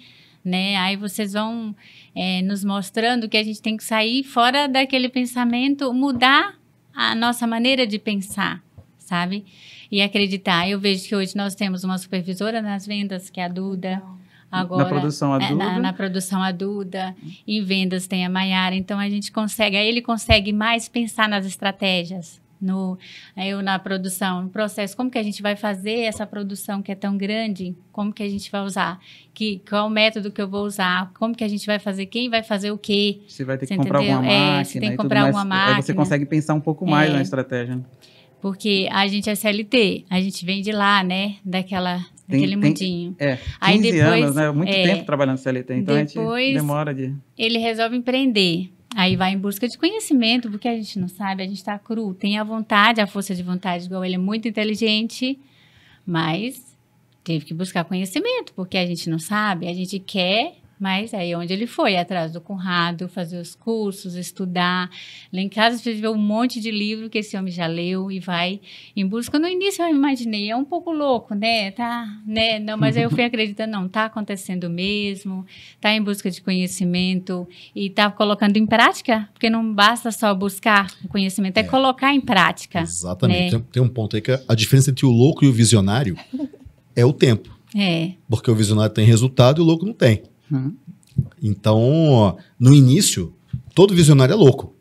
né? Aí vocês vão é, nos mostrando que a gente tem que sair fora daquele pensamento, mudar a nossa maneira de pensar, sabe? E acreditar. Eu vejo que hoje nós temos uma supervisora nas vendas, que é a Duda. Não Agora, na produção é, Aduda. Na, na produção Aduda, em vendas tem a Maiara. Então a gente consegue, aí ele consegue mais pensar nas estratégias no eu na produção, no processo, como que a gente vai fazer essa produção que é tão grande? Como que a gente vai usar? Que qual o método que eu vou usar? Como que a gente vai fazer? Quem vai fazer o quê? Você vai ter que comprar entendeu? uma máquina, é, você tem que comprar alguma máquina. Aí você consegue pensar um pouco mais é, na estratégia. Porque a gente é CLT, a gente vem de lá, né, daquela tem, Aquele mundinho. É, 15 Aí depois, anos, né? Muito é, tempo trabalhando CLT, então a gente demora de... ele resolve empreender. Aí vai em busca de conhecimento, porque a gente não sabe, a gente está cru. Tem a vontade, a força de vontade, igual ele é muito inteligente, mas teve que buscar conhecimento, porque a gente não sabe, a gente quer mas é aí onde ele foi, atrás do Conrado, fazer os cursos, estudar. Lá em casa escreveu um monte de livro que esse homem já leu e vai em busca. No início eu imaginei, é um pouco louco, né? Tá, né? Não, mas aí eu fui [laughs] acreditando, não, tá acontecendo mesmo, tá em busca de conhecimento e tá colocando em prática, porque não basta só buscar o conhecimento, é, é colocar em prática. Exatamente. Né? Tem, tem um ponto aí que é a diferença entre o louco e o visionário [laughs] é o tempo. É. Porque o visionário tem resultado e o louco não tem. Uhum. Então, no início, todo visionário é louco.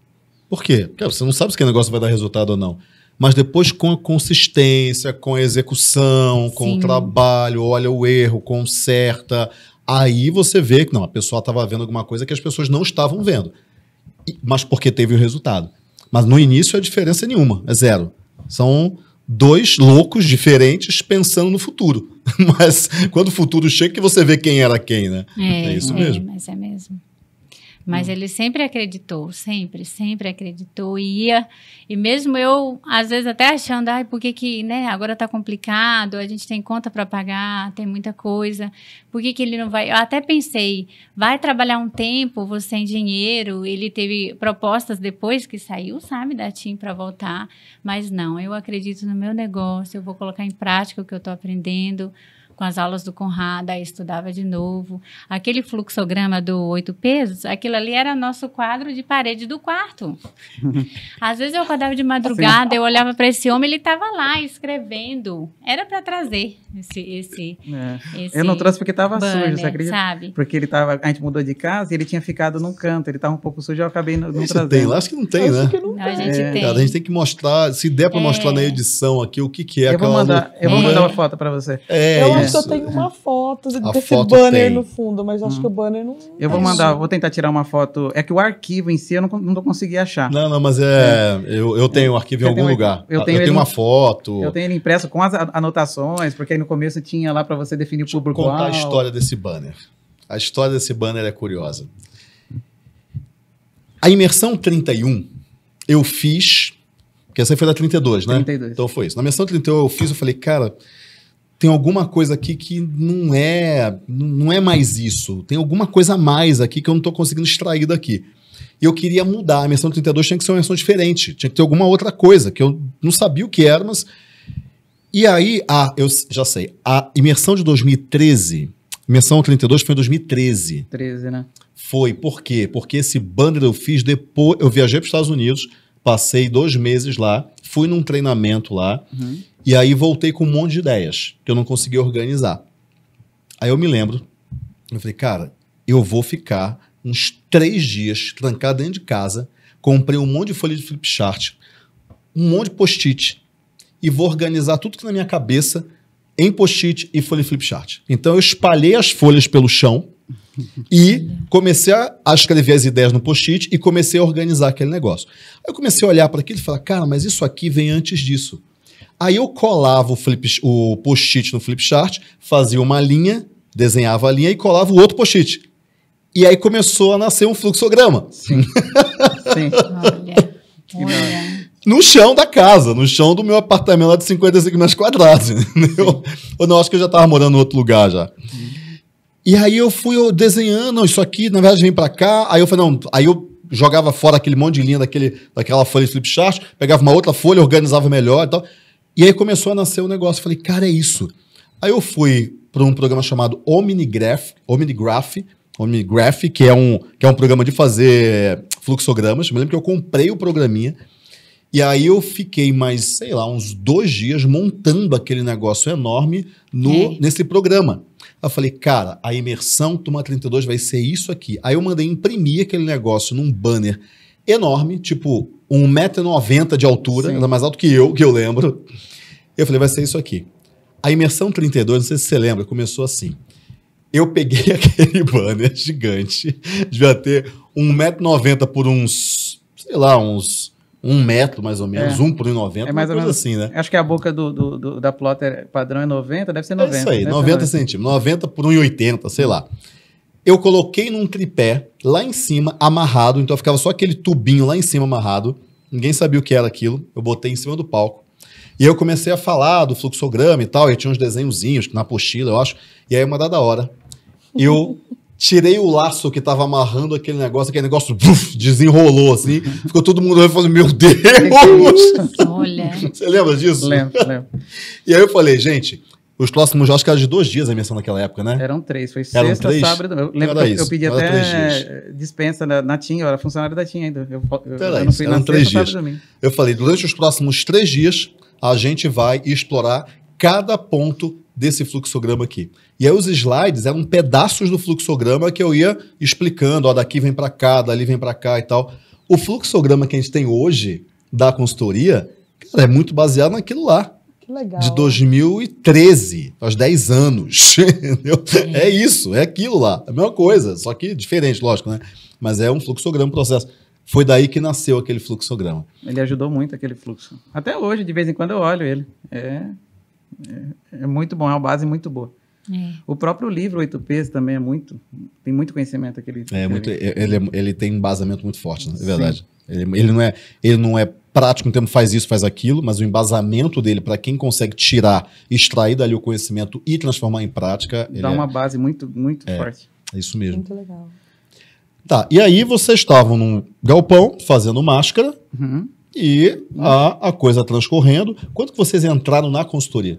Por quê? Porque você não sabe se aquele negócio vai dar resultado ou não. Mas depois, com a consistência, com a execução, com Sim. o trabalho, olha o erro, conserta. Aí você vê que não, a pessoa estava vendo alguma coisa que as pessoas não estavam vendo. Mas porque teve o resultado. Mas no início a diferença é nenhuma, é zero. São dois loucos diferentes pensando no futuro. [laughs] Mas quando o futuro chega, que você vê quem era quem, né? É, é isso é, mesmo. Mas é mesmo. Mas hum. ele sempre acreditou, sempre, sempre acreditou e ia. E mesmo eu, às vezes, até achando, ai, por que que, né, agora tá complicado, a gente tem conta para pagar, tem muita coisa, por que que ele não vai? Eu até pensei, vai trabalhar um tempo, você em dinheiro. Ele teve propostas depois que saiu, sabe, da TIM para voltar, mas não, eu acredito no meu negócio, eu vou colocar em prática o que eu tô aprendendo com as aulas do Conrado, aí estudava de novo. Aquele fluxograma do oito pesos, aquilo ali era nosso quadro de parede do quarto. [laughs] Às vezes eu acordava de madrugada, eu olhava para esse homem, ele estava lá escrevendo. Era para trazer esse, esse, é. esse, Eu não trouxe porque estava sujo, você acredita? Sabe? Porque ele tava, a gente mudou de casa e ele tinha ficado num canto, ele estava um pouco sujo, eu acabei não, não trazendo. Tem, acho que não tem, acho né? Que não, tem. A gente é. tem. Cara, a gente tem que mostrar, se der para é. mostrar na edição aqui o que, que é. Eu vou mandar, eu vou mandar uma foto para você. É, eu eu só tenho uma foto a desse foto banner tem. no fundo, mas acho hum. que o banner não. Eu vou mandar, vou tentar tirar uma foto. É que o arquivo em si eu não, não consegui achar. Não, não, mas é. é. Eu, eu tenho o arquivo eu em algum tenho, lugar. Eu tenho, eu tenho uma foto. Eu tenho ele impresso com as anotações, porque aí no começo tinha lá para você definir o público. Contar qual. a história desse banner. A história desse banner é curiosa. A imersão 31 eu fiz, porque essa foi da 32, né? 32. Então foi isso. Na imersão 31 eu fiz, eu falei, cara, tem alguma coisa aqui que não é, não é mais isso. Tem alguma coisa a mais aqui que eu não estou conseguindo extrair daqui. E eu queria mudar. A menção 32 tinha que ser uma menção diferente. Tinha que ter alguma outra coisa que eu não sabia o que era, mas. E aí, a, eu já sei, a imersão de 2013, imersão 32 foi em 2013. 13, né? Foi, por quê? Porque esse banner eu fiz depois. Eu viajei para os Estados Unidos, passei dois meses lá, fui num treinamento lá. Uhum. E aí voltei com um monte de ideias que eu não consegui organizar. Aí eu me lembro, eu falei, cara, eu vou ficar uns três dias trancado dentro de casa, comprei um monte de folha de flip chart, um monte de post-it e vou organizar tudo que tá na minha cabeça em post-it e folha de flip chart. Então eu espalhei as folhas pelo chão e comecei a escrever as ideias no post-it e comecei a organizar aquele negócio. Aí eu comecei a olhar para aquilo e falar, cara, mas isso aqui vem antes disso. Aí eu colava o, o post-it no flipchart, fazia uma linha, desenhava a linha e colava o outro post-it. E aí começou a nascer um fluxograma. Sim. Sim. [laughs] Olha. Olha. No chão da casa, no chão do meu apartamento lá de 55 metros quadrados. Eu, não acho que eu já estava morando em outro lugar já. E aí eu fui desenhando, isso aqui, na verdade, vem para cá. Aí eu falei, não, aí eu jogava fora aquele monte de linha daquele, daquela folha de flip chart, pegava uma outra folha, organizava melhor e tal. E aí começou a nascer o um negócio. Falei, cara, é isso. Aí eu fui para um programa chamado Omnigraph, Omnigraph, Omnigraph, que é um que é um programa de fazer fluxogramas. me lembro que eu comprei o programinha e aí eu fiquei mais, sei lá, uns dois dias montando aquele negócio enorme no nesse programa. Eu falei, cara, a imersão Turma 32 vai ser isso aqui. Aí eu mandei imprimir aquele negócio num banner enorme, tipo 1,90m de altura, ainda mais alto que eu, que eu lembro. Eu falei, vai ser isso aqui. A imersão 32, não sei se você lembra, começou assim. Eu peguei [laughs] aquele banner gigante, devia ter 1,90m por uns, sei lá, uns um metro mais ou menos, é. um por 1,90. É mais ou menos assim, né? Acho que a boca do, do, do da plotter padrão é 90, deve ser 90. É isso aí, 90 centímetros. 90 por 1,80, sei lá. Eu coloquei num tripé lá em cima, amarrado, então ficava só aquele tubinho lá em cima amarrado. Ninguém sabia o que era aquilo. Eu botei em cima do palco. E eu comecei a falar do fluxograma e tal, e tinha uns desenhozinhos na pochila, eu acho. E aí, uma dada hora, eu tirei o laço que tava amarrando aquele negócio, aquele negócio buf, desenrolou assim. Ficou todo mundo falando: Meu Deus! Olha. Você lembra disso? Lembro, lembro. E aí eu falei: Gente, os próximos, acho que era de dois dias a emissão naquela época, né? Eram três, foi eram sexta, três? sábado. Eu então lembro que eu, eu pedi então até dispensa na, na TIM, eu era funcionário da TIM ainda. Eu, eu, então eu não fui eram na três sexta, dias. eu falei, durante os próximos três dias, a gente vai explorar cada ponto desse fluxograma aqui. E aí os slides eram pedaços do fluxograma que eu ia explicando, ó, daqui vem para cá, dali vem para cá e tal. O fluxograma que a gente tem hoje da consultoria, cara, é muito baseado naquilo lá. Que legal. De 2013, faz 10 anos. [laughs] É isso, é aquilo lá. É a mesma coisa, só que diferente, lógico, né? Mas é um fluxograma, um processo. Foi daí que nasceu aquele fluxograma. Ele ajudou muito aquele fluxo. Até hoje, de vez em quando eu olho ele. É, é, é muito bom, é uma base muito boa. É. O próprio livro Oito Ps também é muito, tem muito conhecimento aquele. É muito, ele, é, ele tem um embasamento muito forte, né? é verdade. Ele, ele, não é, ele não é prático, um tempo faz isso, faz aquilo, mas o embasamento dele para quem consegue tirar, extrair dali o conhecimento e transformar em prática. Dá é uma é, base muito, muito é, forte. É isso mesmo. Muito legal. Tá, e aí vocês estavam num galpão fazendo máscara uhum. e a, a coisa transcorrendo. Quando que vocês entraram na consultoria?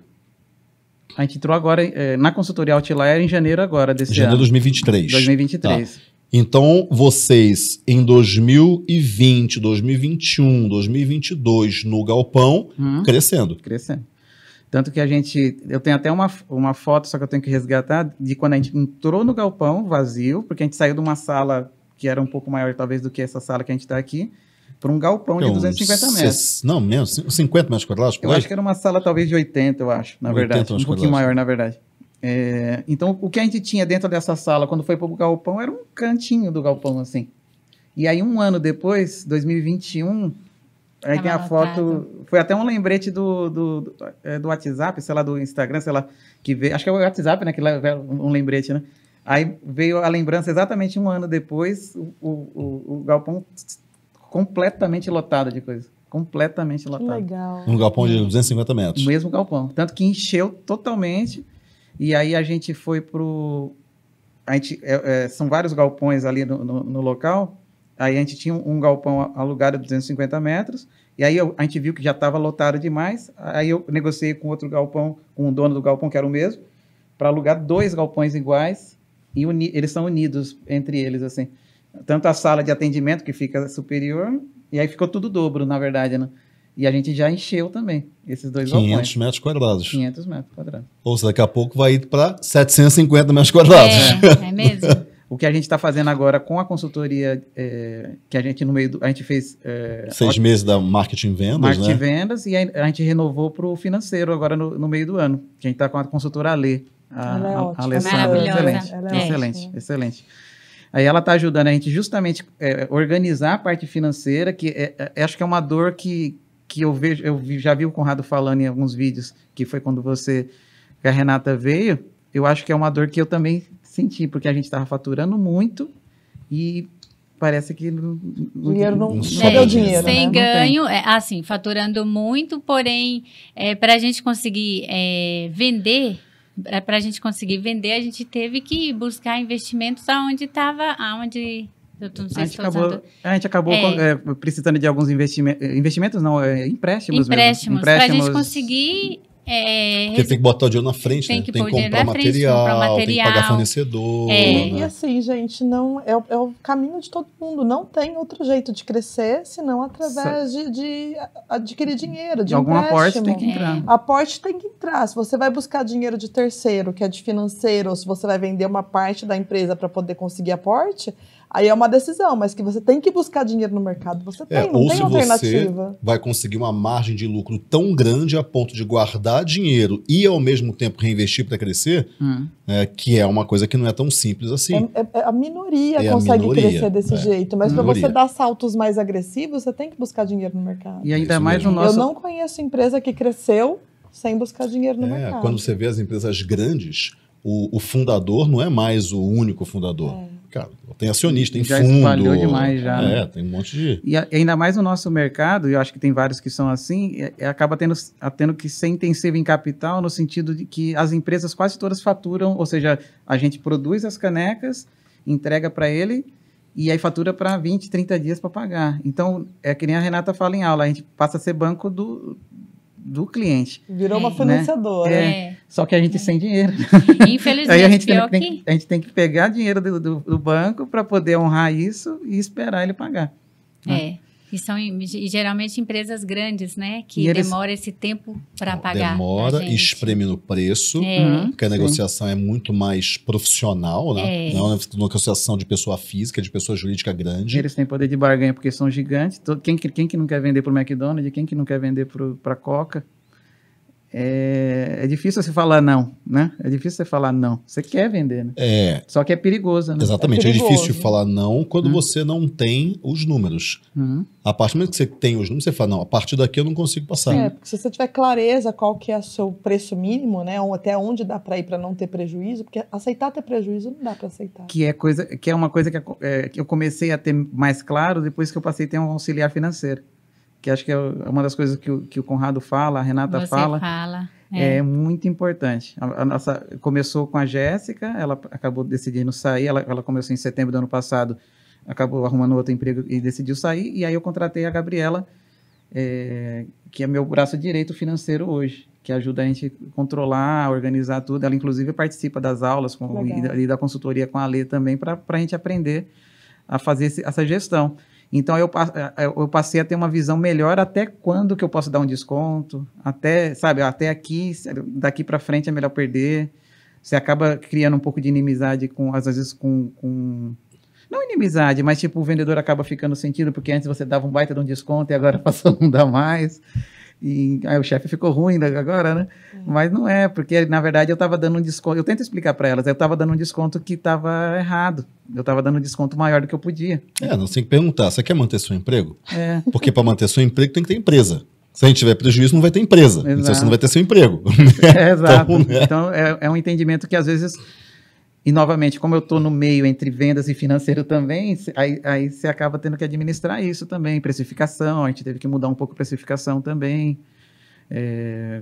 A gente entrou agora é, na consultoria Outlier em janeiro agora desse janeiro ano. Janeiro de 2023. 2023. Tá. Então, vocês em 2020, 2021, 2022 no galpão, hum, crescendo. Crescendo. Tanto que a gente. Eu tenho até uma, uma foto, só que eu tenho que resgatar, de quando a gente entrou no galpão vazio, porque a gente saiu de uma sala que era um pouco maior, talvez, do que essa sala que a gente está aqui, para um galpão então, de 250 metros. não, menos, 50 metros quadrados? Eu acho que era uma sala talvez de 80, eu acho, na 80 verdade. Um pouquinho quadrados. maior, na verdade. É, então, o que a gente tinha dentro dessa sala quando foi para o galpão era um cantinho do galpão, assim. E aí, um ano depois, 2021, aí Tava tem a foto. Foi até um lembrete do, do, do, é, do, WhatsApp, sei lá, do Instagram, sei lá, que veio. Acho que é o WhatsApp, né? Que lá um lembrete, né? Aí veio a lembrança exatamente um ano depois, o, o, o galpão completamente lotado de coisa completamente lotado. Que legal. Um galpão de 250 metros. O mesmo galpão. Tanto que encheu totalmente. E aí a gente foi pro. A gente, é, é, são vários galpões ali no, no, no, local. Aí a gente tinha um galpão alugado a 250 metros. E aí eu, a gente viu que já estava lotado demais. Aí eu negociei com outro galpão, com o dono do galpão, que era o mesmo, para alugar dois galpões iguais. E uni, eles são unidos entre eles, assim. Tanto a sala de atendimento, que fica superior, e aí ficou tudo dobro, na verdade, né? E a gente já encheu também esses dois 500 balcões. 500 metros quadrados. 500 metros quadrados. Ou seja, daqui a pouco vai ir para 750 metros quadrados. É, é mesmo? [laughs] o que a gente está fazendo agora com a consultoria é, que a gente no meio do, a gente fez é, seis meses da marketing vendas né? marketing né? vendas e a, a gente renovou para o financeiro agora no, no, meio do ano a gente está com a consultora Alê. a, ela é a, Alessandra é excelente ela é excelente ótima. excelente aí ela está ajudando a gente justamente é, organizar a parte financeira que é, é, acho que é uma dor que que eu vejo, eu já vi o Conrado falando em alguns vídeos, que foi quando você, que a Renata veio, eu acho que é uma dor que eu também senti, porque a gente estava faturando muito e parece que o dinheiro não, não sobe é, o dinheiro. Né? Sem né? ganho, é, assim, faturando muito, porém, é, para a gente conseguir é, vender, para a gente conseguir vender, a gente teve que buscar investimentos aonde estava, aonde eu não sei a, se gente tá acabou, a gente acabou é. Com, é, precisando de alguns investimentos, não, é, empréstimos. Empréstimos, para a gente conseguir é, Porque tem que botar o dinheiro na frente, né? tem né? Que tem que comprar, material, comprar material, tem que pagar fornecedor. É. Né? E assim, gente, não é, é, o caminho de todo mundo. Não tem outro jeito de crescer senão através de, de, adquirir dinheiro, de Algum aporte tem que entrar. É. Aporte tem que entrar. Se você vai buscar dinheiro de terceiro, que é de financeiro, ou se você vai vender uma parte da empresa para poder conseguir aporte, Aí é uma decisão, mas que você tem que buscar dinheiro no mercado, você é, tem, é, não tem alternativa. Você vai conseguir uma margem de lucro tão grande a ponto de guardar dinheiro e ao mesmo tempo reinvestir para crescer, hum. é, que é uma coisa que não é tão simples assim. É, é, é a minoria é consegue a minoria, crescer desse jeito, mas para você dar saltos mais agressivos, você tem que buscar dinheiro no mercado. E ainda mais mesmo. no nosso. Eu não conheço empresa que cresceu sem buscar dinheiro no mercado. Quando você vê as empresas grandes, o, o fundador não é mais o único fundador cara, tem acionista, tem já fundo. Já demais já. Né? É, né? tem um monte de... E ainda mais no nosso mercado, e eu acho que tem vários que são assim, é, é, acaba tendo, tendo que ser intensivo em capital no sentido de que as empresas quase todas faturam, ou seja, a gente produz as canecas, entrega para ele e aí fatura para 20, 30 dias para pagar. Então, é que nem a Renata fala em aula, a gente passa a ser banco do, do cliente. Virou uma é. financiadora Né? É. Só que a gente é. sem dinheiro. Infelizmente, [laughs] Aí a gente pior tem, que... A gente tem que pegar dinheiro do, do, do banco para poder honrar isso e esperar ele pagar. Né? É. E são e geralmente empresas grandes, né? Que eles... demora esse tempo para pagar. Demora, espreme no preço, é. porque a uhum, negociação é. é muito mais profissional, né? É. Não é uma negociação de pessoa física, de pessoa jurídica grande. Eles têm poder de barganha porque são gigantes. Quem, quem que não quer vender para o McDonald's, quem que não quer vender para a Coca? É, é, difícil você falar não, né? É difícil você falar não. Você quer vender, né? É. Só que é perigoso, né? Exatamente. É, é difícil falar não quando hum. você não tem os números. Hum. A partir do momento que você tem os números, você fala, não, a partir daqui eu não consigo passar. É, porque se você tiver clareza qual que é o seu preço mínimo, né? Ou até onde dá para ir para não ter prejuízo, porque aceitar ter prejuízo não dá para aceitar. Que é, coisa, que é uma coisa que, é, que eu comecei a ter mais claro depois que eu passei a ter um auxiliar financeiro que acho que é, é uma das coisas que o, que o Conrado fala, a Renata Você fala. fala. É. é. muito importante. A, a, nossa começou com a Jéssica, ela acabou decidindo sair, ela, ela começou em setembro do ano passado, acabou arrumando outro emprego e decidiu sair, e aí eu contratei a Gabriela, é, que é meu braço direito financeiro hoje, que ajuda a gente a controlar, organizar tudo. Ela, inclusive, participa das aulas com, e, da, e, da, consultoria com a Lê também, para a gente aprender a fazer esse, essa gestão. Então eu, eh, eh, eu passei a ter uma visão melhor até quando que eu posso dar um desconto, até, sabe, até aqui, daqui para frente é melhor perder. Você acaba criando um pouco de inimizade com, às vezes, com, com não inimizade, mas tipo, o vendedor acaba ficando sentido, porque antes você dava um baita de um desconto e agora [laughs] passou a não dar mais. E aí o chefe ficou ruim agora, né? Uhum. Mas não é, porque na verdade eu estava dando um desconto. Eu tento explicar para elas, eu estava dando um desconto que estava errado. Eu estava dando um desconto maior do que eu podia. É, não tem que perguntar: você quer manter seu emprego? É. Porque para manter seu emprego tem que ter empresa. Se a gente tiver prejuízo, não vai ter empresa. Exato. Então você não vai ter seu emprego. [laughs] É, exato. Então, né? então é, é um entendimento que às vezes e, novamente, como eu estou no meio entre vendas e financeiro também, aí, aí você acaba tendo que administrar isso também, precificação, a gente teve que mudar um pouco a precificação também, é, eh,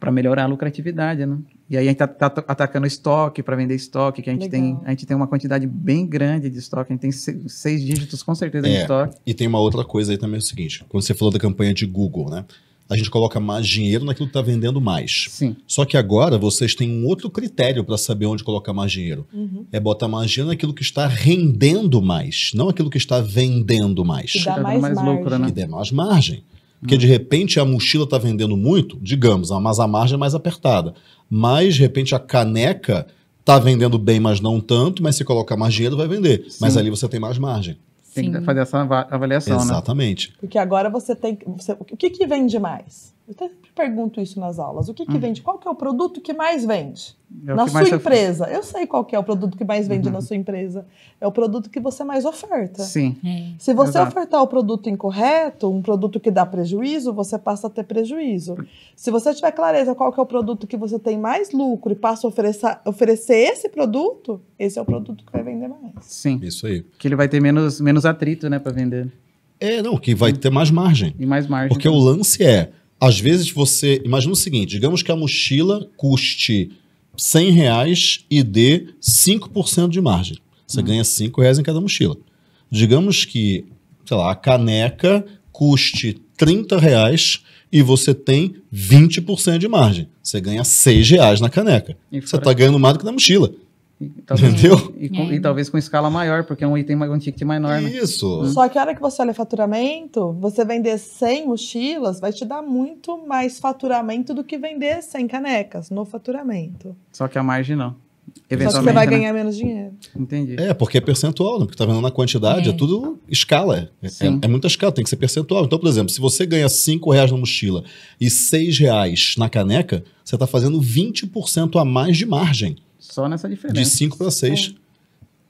para melhorar a lucratividade, né? E aí a gente está tá atacando estoque para vender estoque, que a gente, tem, a gente tem uma quantidade bem grande de estoque, a gente tem seis dígitos com certeza é, de estoque. E tem uma outra coisa aí também, é o seguinte, quando você falou da campanha de Google, né? a gente coloca mais dinheiro naquilo que está vendendo mais. Sim. Só que agora vocês têm um outro critério para saber onde colocar mais dinheiro. Uhum. É botar mais dinheiro naquilo que está rendendo mais, não aquilo que está vendendo mais. Que dá tá mais, mais margem. Lucro, né? Que dê mais margem. Porque de repente a mochila está vendendo muito, digamos, mas a margem é mais apertada. Mas de repente a caneca está vendendo bem, mas não tanto, mas se colocar mais dinheiro vai vender. Sim. Mas ali você tem mais margem. Tem que fazer essa avaliação, né? Exatamente. né? Porque agora você tem. Você, o que, que vende mais? pergunto isso nas aulas. O que, que uhum. vende? Qual que é o produto que mais vende é na sua empresa? Eu... sei qual que é o produto que mais vende uhum. na sua empresa. É o produto que você mais oferta. Sim. É. Se você Exato. ofertar o produto incorreto, um produto que dá prejuízo, você passa a ter prejuízo. Se você tiver clareza qual que é o produto que você tem mais lucro e passa a oferecer, oferecer esse produto, esse é o produto que vai vender mais. Sim. Isso aí. Que ele vai ter menos, menos atrito, né, para vender. É, não, que vai ter mais margem. E mais margem. Porque o lance é às vezes você. Imagina o seguinte: digamos que a mochila custe 100 reais e dê 5% de margem. Você uhum. ganha 5 reais em cada mochila. Digamos que, sei lá, a caneca custe 30 reais e você tem 20% de margem. Você ganha 6 reais na caneca. Você está ganhando mais do que na mochila. E, talvez, Entendeu? E, com, e, talvez com escala maior, porque é um item um ticket mais enorme. Né? Isso. Hum. Só que a hora que você olha faturamento, você vender 100 mochilas vai te dar muito mais faturamento do que vender 100 canecas no faturamento. Só que a margem não. Só que você vai né? ganhar menos dinheiro. Entendi. É, porque é percentual, né? Porque tá vendo na quantidade, é, é tudo escala. É, é, é, muita escala, tem que ser percentual. Então, por exemplo, se você ganha 5 reais na mochila e 6 reais na caneca, você está fazendo 20% a mais de margem. Só nessa diferença. De 5 para 6.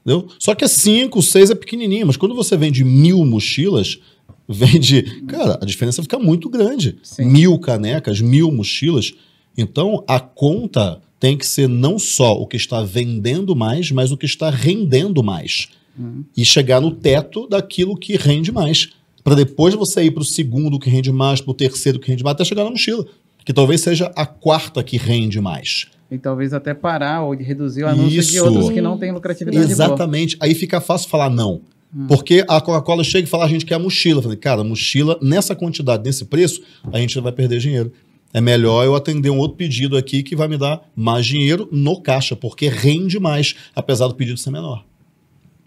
Entendeu? Só que é 5, 6 é pequenininho, mas quando você vende mil mochilas, [laughs] vende. Cara, a diferença fica muito grande. Sim. Mil canecas, mil mochilas. Então, a conta tem que ser não só o que está vendendo mais, mas o que está rendendo mais. Uhum. E chegar no teto daquilo que rende mais. Para depois você ir para o segundo que rende mais, para o terceiro que rende mais, até chegar na mochila. Que talvez seja a quarta que rende mais. E talvez até parar ou reduzir o anúncio Isso. de outros que não têm lucratividade. Exatamente. Boa. Aí fica fácil falar não. Hum. Porque a Coca-Cola chega e fala, a gente quer a mochila. Eu falei, cara, mochila, nessa quantidade, nesse preço, a gente vai perder dinheiro. É melhor eu atender um outro pedido aqui que vai me dar mais dinheiro no caixa, porque rende mais, apesar do pedido ser menor.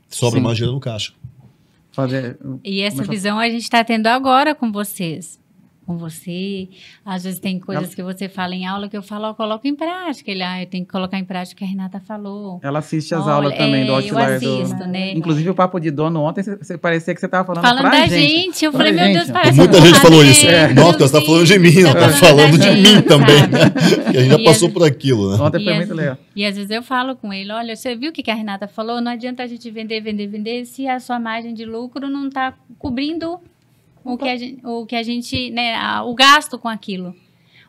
Sobra Sim. mais dinheiro no caixa. Fazer, e essa visão a gente está tendo agora com vocês com você. Às vezes tem coisas ela... que você fala em aula que eu falo, coloco coloca em prática. Ele, ah, eu tenho que colocar em prática o que a Renata falou. Ela assiste as Olha, aulas também do Outlier. É, eu assisto, do... né? Inclusive, o Papo de Dono ontem, você, parecia que você estava falando, falando da gente. gente. Eu falei, meu Deus, parece Muita gente falou isso. É. Nossa, você está falando de mim, ela está falando de assim, mim também. Né? [laughs] e a gente já passou por aquilo, né? Ontem foi muito legal. E às vezes eu falo com ele, olha, você viu o que a Renata falou? Não adianta a gente vender, vender, vender se a sua margem de lucro não está cobrindo o que a gente, o, que a gente né, o gasto com aquilo.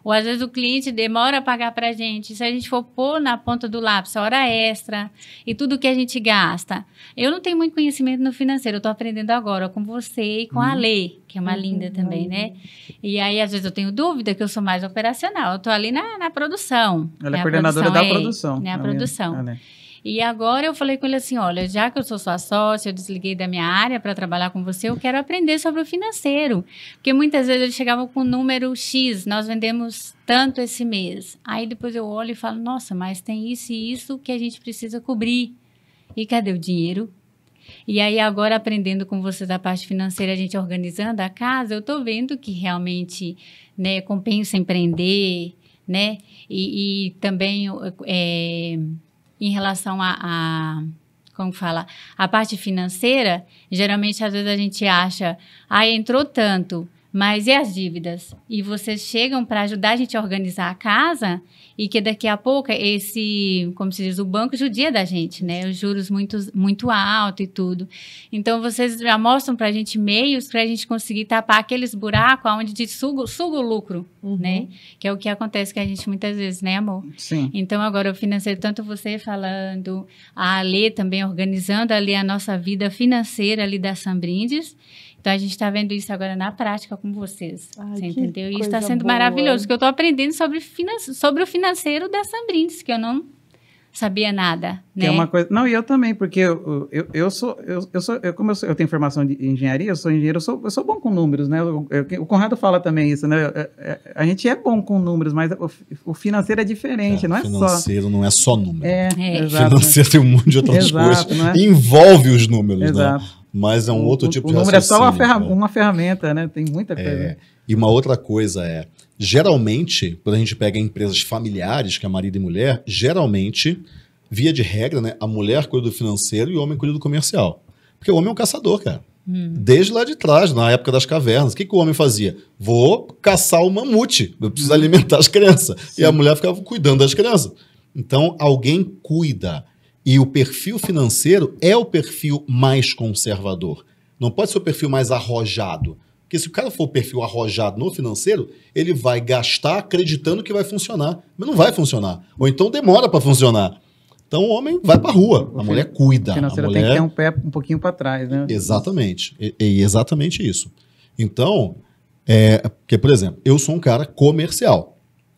Ou às vezes o cliente demora a pagar para a gente. Se a gente for pôr na ponta do lápis a hora extra e tudo que a gente gasta. Eu não tenho muito conhecimento no financeiro, eu estou aprendendo agora com você e com a uhum. Lei, que é uma uhum, linda também, né? E aí, às vezes, eu tenho dúvida que eu sou mais operacional. Eu estou ali na, na produção. Ela é, coordenadora produção, da é produção. Né, na né, produção. Minha, e agora eu falei com ele assim: olha, já que eu sou sua sócia, eu desliguei da minha área para trabalhar com você, eu quero aprender sobre o financeiro. Porque muitas vezes ele chegava com o número X, nós vendemos tanto esse mês. Aí depois eu olho e falo: nossa, mas tem isso e isso que a gente precisa cobrir. E cadê o dinheiro? E aí, agora aprendendo com você da parte financeira, a gente organizando a casa, eu estou vendo que realmente né, compensa empreender, né? E, e também é, em relação a, a como fala, a parte financeira, geralmente às vezes a gente acha, ah, entrou tanto, mas e as dívidas? E vocês chegam para ajudar a gente a organizar a casa e que daqui a pouco esse, como se diz, o banco judia da gente, né? Os juros muito, muito alto e tudo. Então vocês já mostram para a gente meios para a gente conseguir tapar aqueles buracos onde suga, sugo o lucro, uhum. né? Que é o que acontece com a gente muitas vezes, né, amor? Sim. Então agora o financeiro, tanto você falando, a Alê também organizando ali a nossa vida financeira ali da Sambrindes. Brindes então, a gente está vendo isso agora na prática com vocês. Ai, você entendeu? E está sendo boa. maravilhoso, porque eu estou aprendendo sobre, sobre o financeiro da Sambrins, que eu não sabia nada, é né? Tem uma coisa... Não, e eu também, porque eu, eu, eu sou... Eu, eu sou eu, como eu, sou, eu tenho formação de engenharia, eu sou engenheiro, eu sou, eu sou bom com números, né? Eu, eu, o Conrado fala também isso, né? É, é, a gente é bom com números, mas o, o financeiro é diferente, é, não é financeiro só... Financeiro não é só número. É, é. Financeiro tem um monte de outras exato, coisas. É? Envolve os números, né? exato. né? mas é um o, outro tipo o de raciocínio. O número é só uma, ferra né? uma, ferramenta, né? Tem muita é. coisa. É, e uma outra coisa é, geralmente, quando a gente pega empresas familiares, que é marido e mulher, geralmente, via de regra, né, a mulher cuida do financeiro e o homem cuida do comercial. Porque o homem é um caçador, cara. Hum. Desde lá de trás, na época das cavernas, o que, que o homem fazia? Vou caçar o mamute, eu preciso hum. alimentar as crianças. Sim. E a mulher ficava cuidando das crianças. Então, alguém cuida. E o perfil financeiro é o perfil mais conservador. Não pode ser o perfil mais arrojado. Porque se o cara for o perfil arrojado no financeiro, ele vai gastar acreditando que vai funcionar. Mas não vai funcionar. Ou então demora para funcionar. Então o homem vai para rua, a mulher cuida. Financeiro a mulher... tem que ter um pé um pouquinho para trás, né? Exatamente, e, e exatamente isso. Então, é, porque por exemplo, eu sou um cara comercial.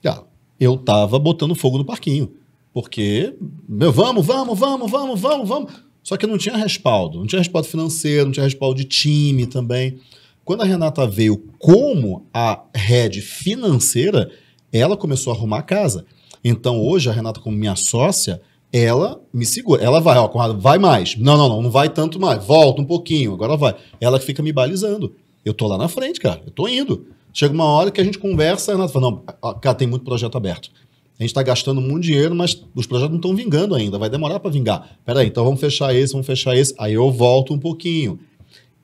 Ah, eu tava botando fogo no parquinho. Porque, meu, vamos, vamos, vamos, vamos, vamos, vamos. Só que não tinha respaldo. Não tinha respaldo financeiro, não tinha respaldo de time também. Quando a Renata veio como a head financeira, ela começou a arrumar a casa. Então hoje a Renata, como minha sócia, ela me segura. Ela vai, ó, Conrado, vai mais. Não, não, não, não vai tanto mais. Volta um pouquinho, agora vai. Ela fica me balizando. Eu tô lá na frente, cara. Eu tô indo. Chega uma hora que a gente conversa, a Renata fala, não, cara, tem muito projeto aberto a gente está gastando muito dinheiro, mas os projetos não estão vingando ainda, vai demorar para vingar. Peraí, então vamos fechar esse, vamos fechar esse, aí eu volto um pouquinho.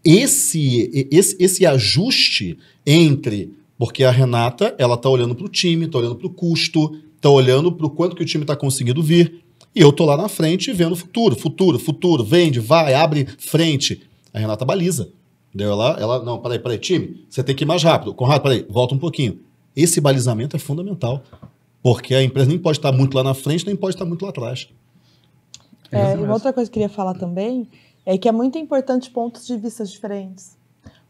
Esse, esse, esse ajuste entre, porque a Renata ela está olhando para o time, está olhando para o custo, está olhando para o quanto que o time está conseguindo vir, e eu estou lá na frente vendo o futuro, futuro, futuro, vende, vai, abre frente. A Renata baliza. Deu ela, ela, não, peraí, peraí, time, você tem que ir mais rápido. Conrado, peraí, volta um pouquinho. Esse balizamento é fundamental. Porque a empresa nem pode estar muito lá na frente, nem pode estar muito lá atrás. É, uma outra coisa que eu queria falar também é que é muito importante pontos de vista diferentes.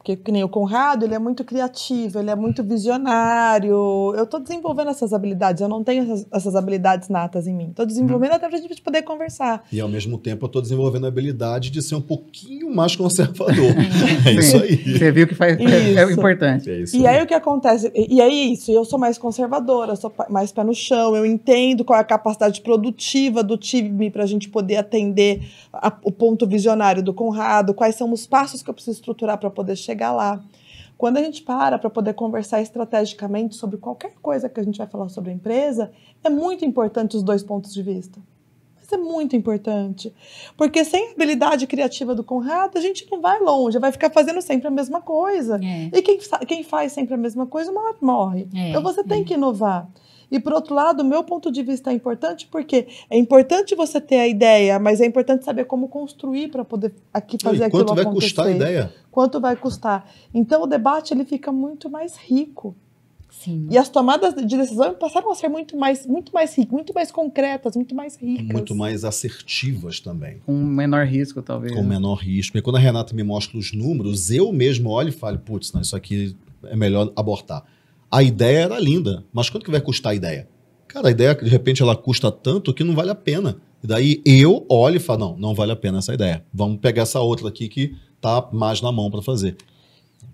Porque, que nem o Conrado, ele é muito criativo, ele é muito visionário. Eu estou desenvolvendo essas habilidades, eu não tenho essas, essas habilidades natas em mim. Estou desenvolvendo uhum. até para a gente poder conversar. E, ao mesmo tempo, eu estou desenvolvendo a habilidade de ser um pouquinho mais conservador. [laughs] é isso aí. Você viu que faz, é, é, importante. É isso, e aí, né? o que acontece? E, e é isso, eu sou mais conservadora, sou mais pé no chão, eu entendo qual é a capacidade produtiva do time para a gente poder atender a, o ponto visionário do Conrado, quais são os passos que eu preciso estruturar para poder chegar chegar lá. Quando a gente para para poder conversar estrategicamente sobre qualquer coisa que a gente vai falar sobre a empresa, é muito importante os dois pontos de vista. é muito importante. Porque sem a habilidade criativa do Conrado, a gente não vai longe, vai ficar fazendo sempre a mesma coisa. É. E quem, quem, faz sempre a mesma coisa, morre. É. Então você tem é. que inovar. E por outro lado, o meu ponto de vista é importante porque é importante você ter a ideia, mas é importante saber como construir para poder aqui fazer e aquilo acontecer. Quanto vai custar a ideia? Quanto vai custar? Então o debate ele fica muito mais rico. Sim. E as tomadas de decisão passaram a ser muito mais, muito mais ricas, muito mais concretas, muito mais ricas. Muito mais assertivas também. Com menor risco, talvez. Com né? menor risco. E quando a Renata me mostra os números, eu mesmo olho e falo, putz, não, isso aqui é melhor abortar. A ideia era linda, mas quanto que vai custar a ideia? Cara, a ideia, de repente, ela custa tanto que não vale a pena. E daí eu olho e falo, não, não vale a pena essa ideia. Vamos pegar essa outra aqui que tá mais na mão para fazer.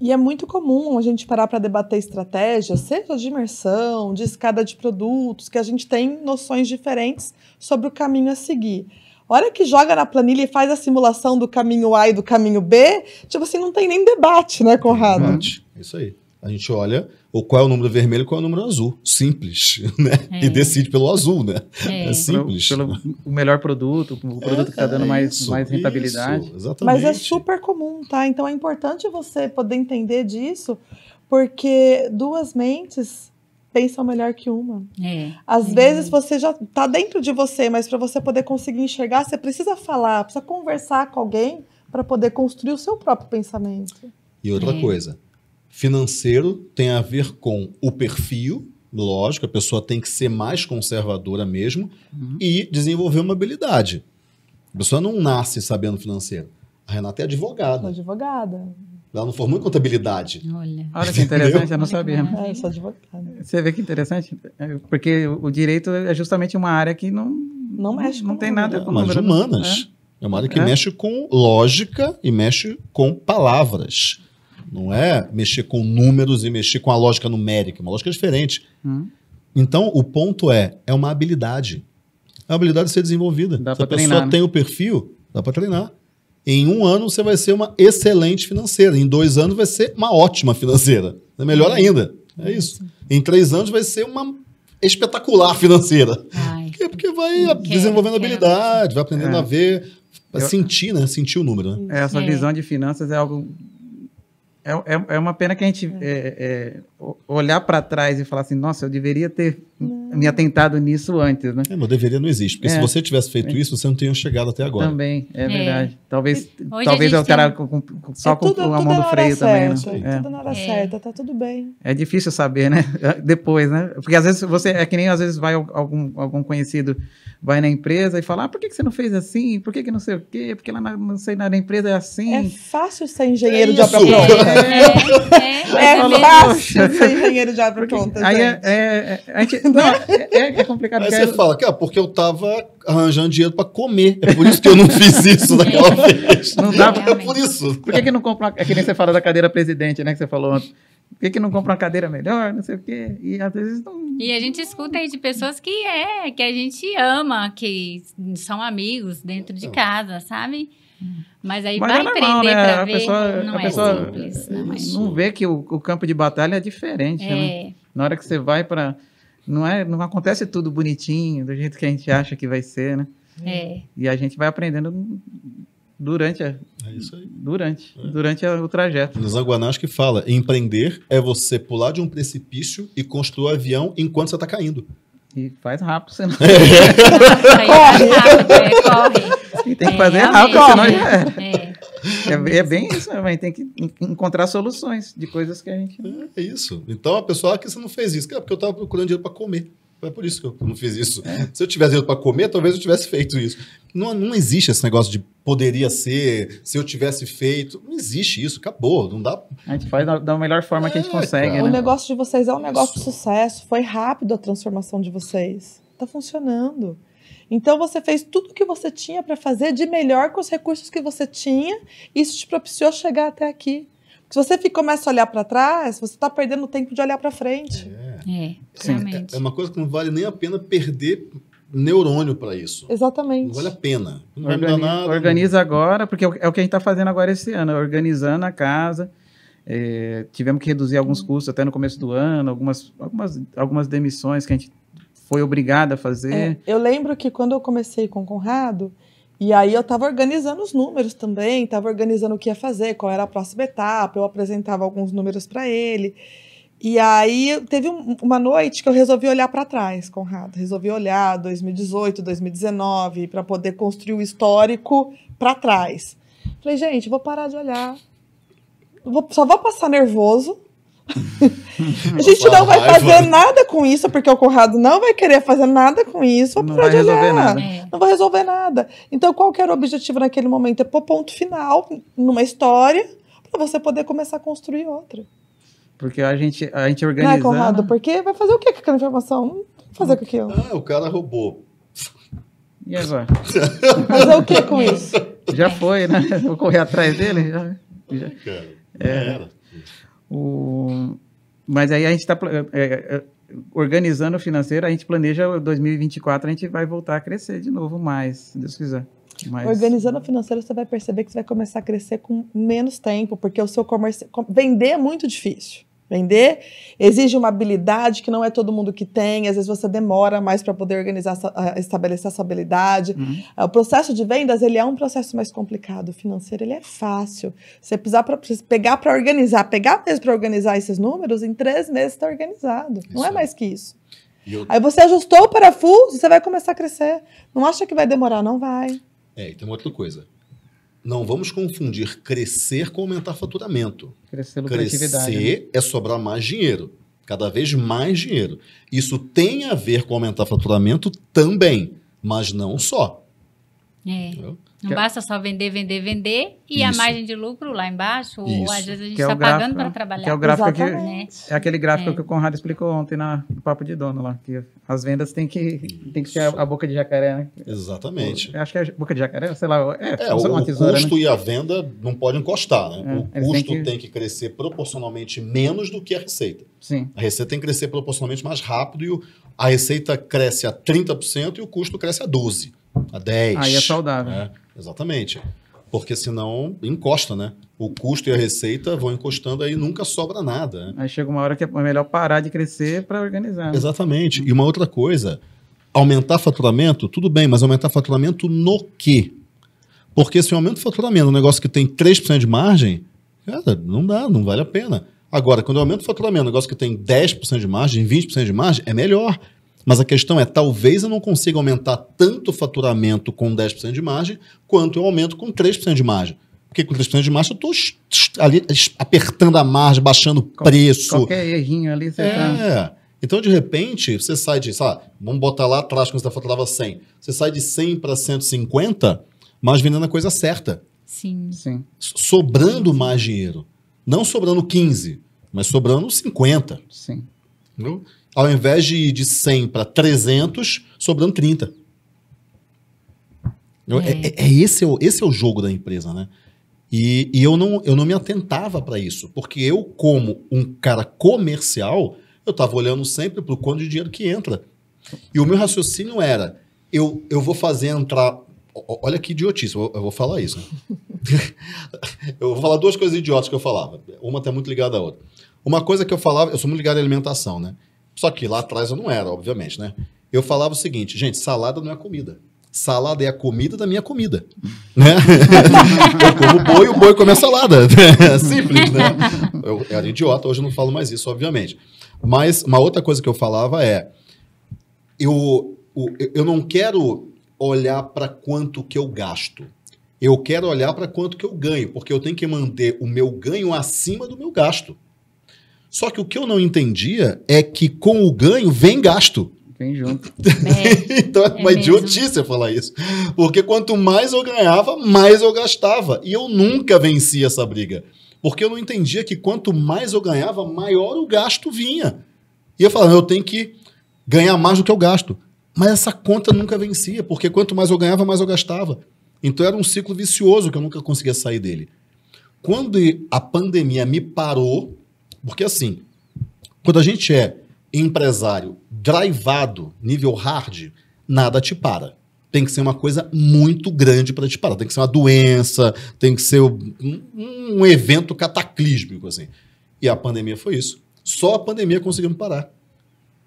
E é muito comum a gente parar para debater estratégias, seja de imersão, de escada de produtos, que a gente tem noções diferentes sobre o caminho a seguir. A hora que joga na planilha e faz a simulação do caminho A e do caminho B, tipo assim, não tem nem debate, né, Conrado? Debate, é isso aí. A gente olha ou qual é o número vermelho e qual é o número azul. Simples, [laughs] né? É. E decide pelo azul, né? É, é simples. Pelo, pelo, o melhor produto, o produto que está dando mais, isso, mais rentabilidade. Isso, exatamente. Mas é super comum, tá? Então é importante você poder entender disso, porque duas mentes pensam melhor que uma. É, Às é. vezes você já está dentro de você, mas para você poder conseguir enxergar, você precisa falar, precisa conversar com alguém para poder construir o seu próprio pensamento. E outra é. coisa, Financeiro tem a ver com o perfil, lógico, a pessoa tem que ser mais conservadora mesmo uhum. e desenvolver uma habilidade. A pessoa não nasce sabendo financeiro. A Renata é advogada. Advogada. Ela não formou em contabilidade. Olha, Olha que interessante, eu não sabia. É, sou advogada. Você vê que interessante? É, porque o direito é justamente uma área que não, não, mexe não tem nada com humanas. É. é uma área que é. mexe com lógica e mexe com palavras. Não é mexer com números e mexer com a lógica numérica, é uma lógica diferente. Hum. Então, o ponto é, é uma habilidade. É uma habilidade de ser desenvolvida. Dá Se a pessoa né? tem o perfil, dá para treinar. Em um ano você vai ser uma excelente financeira. Em dois anos vai ser uma ótima financeira. É melhor hum. ainda. É isso. Em três anos vai ser uma espetacular [laughs] financeira. Ai, porque, vai desenvolvendo quero. habilidade, vai aprendendo é. a ver, vai sentir, né? Sentir o número. Né? Essa é. visão de finanças é algo é, é, é uma pena que a gente é, é, é olhar para trás e falar assim, nossa, eu deveria ter me atentado nisso antes, né? É, não deveria, não existe. Porque é. se você tivesse feito é. isso, você não teria chegado até agora. Também, é, é. verdade. Talvez, Hoje talvez eu estaria tem... com, só é com, tudo, a mão do freio também. Certa, né? Tudo na hora certa, tá tudo bem. É difícil saber, né? [laughs] Depois, né? Porque às vezes você, é que nem às vezes vai algum, algum conhecido, vai na empresa e fala, ah, por que, que você não fez assim? Por que, que não sei o quê? Porque lá na, não sei, na empresa é assim. É fácil ser engenheiro de obra pronta. [laughs] É, é, é, é fácil ser engenheiro de obra pronta. Aí, é, a gente, não, é, é, é, complicado. Aí você fala fala, ah, cara, porque eu tava arranjando dinheiro para comer. É por isso que eu não fiz isso naquela [laughs] vez. Não dá pra... É por isso. Por que, que não compra... Uma... É que nem você fala da cadeira presidente, né, que você falou antes. Por que, que não compra uma cadeira melhor, não sei o quê? E às vezes não... E a gente escuta aí de pessoas que é, que a gente ama, que são amigos dentro de é. casa, sabe? Mas aí Mas vai é né? pra ver, pessoa, não a é pessoa simples. Não, é não vê que o, o, campo de batalha é diferente, né? é. né? Na hora que você vai para não, é, não acontece tudo bonitinho, do jeito que a gente acha que vai ser, né? É. E a gente vai aprendendo durante a, é isso aí. durante é. durante a, o trajeto. Nos Aguanás que fala, empreender é você pular de um precipício e construir o um avião enquanto você está caindo. E faz rápido, senão. [laughs] É. corre. é, corre. E tem que é, fazer rápido, senão já É. É, é, bem é [laughs] isso, né, mas tem que encontrar soluções de coisas que a gente. É isso. Então a pessoa, ah, que você não fez isso? é porque eu estava procurando dinheiro para comer. É por isso que eu não fiz isso. É. Se eu tivesse dinheiro para comer, talvez eu tivesse feito isso. Não, não existe esse negócio de poderia ser, se eu tivesse feito. Não existe isso, acabou. Não dá. A gente faz da melhor forma é, que a gente é, consegue. Né? O negócio de vocês é um negócio isso. de sucesso. Foi rápido a transformação de vocês. Tá funcionando. Então você fez tudo o que você tinha para fazer de melhor com os recursos que você tinha, e isso te propiciou chegar até aqui. Se você começa a olhar para trás, você está perdendo tempo de olhar para frente. É, é realmente. É, é uma coisa que não vale nem a pena perder neurônio para isso. Exatamente. Não vale a pena. Não organiza, nada, organiza não... agora, porque é, é o que a gente está fazendo agora esse ano, é organizando a casa. É, tivemos que reduzir alguns hum. custos até no começo do ano, algumas, algumas, algumas demissões que a gente foi obrigada a fazer. É, eu lembro que quando eu comecei com o Conrado, e aí eu estava organizando os números também, estava organizando o que ia fazer, qual era a próxima etapa, eu apresentava alguns números para ele. E aí teve um, uma noite que eu resolvi olhar para trás, Conrado. Resolvi olhar 2018, 2019, para poder construir o histórico para trás. Falei, gente, vou parar de olhar. Vou, só vou passar nervoso [laughs] a gente não vai fazer nada com isso, porque o Conrado não vai querer fazer nada com isso. Não vai resolver nada. É. Não resolver nada. Então, qual que era o objetivo naquele momento? É pôr ponto final numa história para você poder começar a construir outra. Porque a gente, a gente organiza... Não é, Conrado? Porque vai fazer o que com aquela informação? fazer com aquilo. Ah, o cara roubou. E agora? fazer o que com isso? Já foi, né? Vou correr atrás dele? Já, já. É, era. O, mas aí a gente está é, é, é, organizando o financeiro, a gente planeja 2024, a gente vai voltar a crescer de novo mais, se Deus quiser. Mas... Organizando o financeiro, você vai perceber que você vai começar a crescer com menos tempo, porque o seu comércio. Vender é muito difícil. Vender exige uma habilidade que não é todo mundo que tem, às vezes você demora mais para poder organizar, ah, estabelecer essa habilidade. Uhum. Ah, o processo de vendas, ele é um processo mais complicado, o financeiro ele é fácil. Você precisar pra, pegar para organizar, pegar mesmo para organizar esses números, em três meses está organizado. Isso. Não é mais que isso. Eu... Aí você ajustou o parafuso, você vai começar a crescer. Não acha que vai demorar, não vai. É, e tem uma outra coisa. Não vamos confundir crescer com aumentar faturamento. Crescer Crescer né? é sobrar mais dinheiro, cada vez mais dinheiro. Isso tem a ver com aumentar faturamento também, mas não só. É. Entendeu? Não é basta só vender, vender, vender e Isso. a margem de lucro lá embaixo, ou às vezes a gente está é tá pagando para né? trabalhar. Que é o gráfico que, é aquele gráfico é. que o Conrado explicou ontem na, no Papo de Dono lá, que as vendas tem que, tem que ser a, a, boca de jacaré, né? Exatamente. acho que é boca de jacaré, sei lá, é, é o, tesoura, o né? custo né? e a venda não podem encostar, né? É, o custo tem que... tem que crescer proporcionalmente menos do que a receita. Sim. A receita tem que crescer proporcionalmente mais rápido e o, a receita cresce a 30% e o custo cresce a 12%, a 10%. Aí é saudável. Né? Exatamente. Porque senão encosta, né? O custo e a receita vão encostando aí nunca sobra nada. Né? Aí chega uma hora que é melhor parar de crescer para organizar. Né? Exatamente. E uma outra coisa, aumentar faturamento, tudo bem, mas aumentar faturamento no quê? Porque se eu aumento o faturamento, um negócio que tem 3% de margem, cara, não dá, não vale a pena. Agora, quando eu aumento o faturamento, um negócio que tem 10% de margem, 20% de margem, é melhor. Mas a questão é, talvez eu não consiga aumentar tanto o faturamento com 10% de margem, quanto eu aumento com 3% de margem. Porque com 3% de margem eu estou ali apertando a margem, baixando o preço. Qualquer errinho ali você está... é. Então, de repente, você sai de, sei lá, vamos botar lá atrás quando você tá faturava 100. Você sai de 100 para 150, mas vendendo a coisa certa. Sim. Sim. Sobrando Sim. mais dinheiro. Não sobrando 15, mas sobrando 50. Sim. Entendeu? Ao invés de ir de 100 para 300, sobrando 30. É. é. É, é, esse, é o, esse é o jogo da empresa, né? E, e eu, não, eu não me atentava para isso, porque eu, como um cara comercial, eu estava olhando sempre para o quanto de dinheiro que entra. E o meu raciocínio era: eu, eu vou fazer entrar. Olha que idiotice, eu, eu vou falar isso. Né? [laughs] eu vou falar duas coisas idiotas que eu falava. Uma até tá muito ligada à outra. Uma coisa que eu falava, eu sou muito ligado à alimentação, né? Só que lá atrás eu não era, obviamente, né? Eu falava o seguinte, gente, salada não é comida. Salada é a comida da minha comida, né? [laughs] eu como boi, o boi come a salada. [laughs] Simples, né? Eu era idiota, hoje eu não falo mais isso, obviamente. Mas uma outra coisa que eu falava é, eu, eu não quero olhar para quanto que eu gasto. Eu quero olhar para quanto que eu ganho, porque eu tenho que manter o meu ganho acima do meu gasto. Só que o que eu não entendia é que com o ganho vem gasto. Vem junto. É, [laughs] então é, é uma mesmo. idiotice eu falar isso. Porque quanto mais eu ganhava, mais eu gastava. E eu nunca venci essa briga. Porque eu não entendia que quanto mais eu ganhava, maior o gasto vinha. E eu falava, eu tenho que ganhar mais do que eu gasto. Mas essa conta nunca vencia, porque quanto mais eu ganhava, mais eu gastava. Então era um ciclo vicioso que eu nunca conseguia sair dele. Quando a pandemia me parou, porque assim, quando a gente é empresário drivado, nível hard, nada te para. Tem que ser uma coisa muito grande para te parar. Tem que ser uma doença, tem que ser um, um evento cataclísmico, assim. E a pandemia foi isso. Só a pandemia conseguimos parar.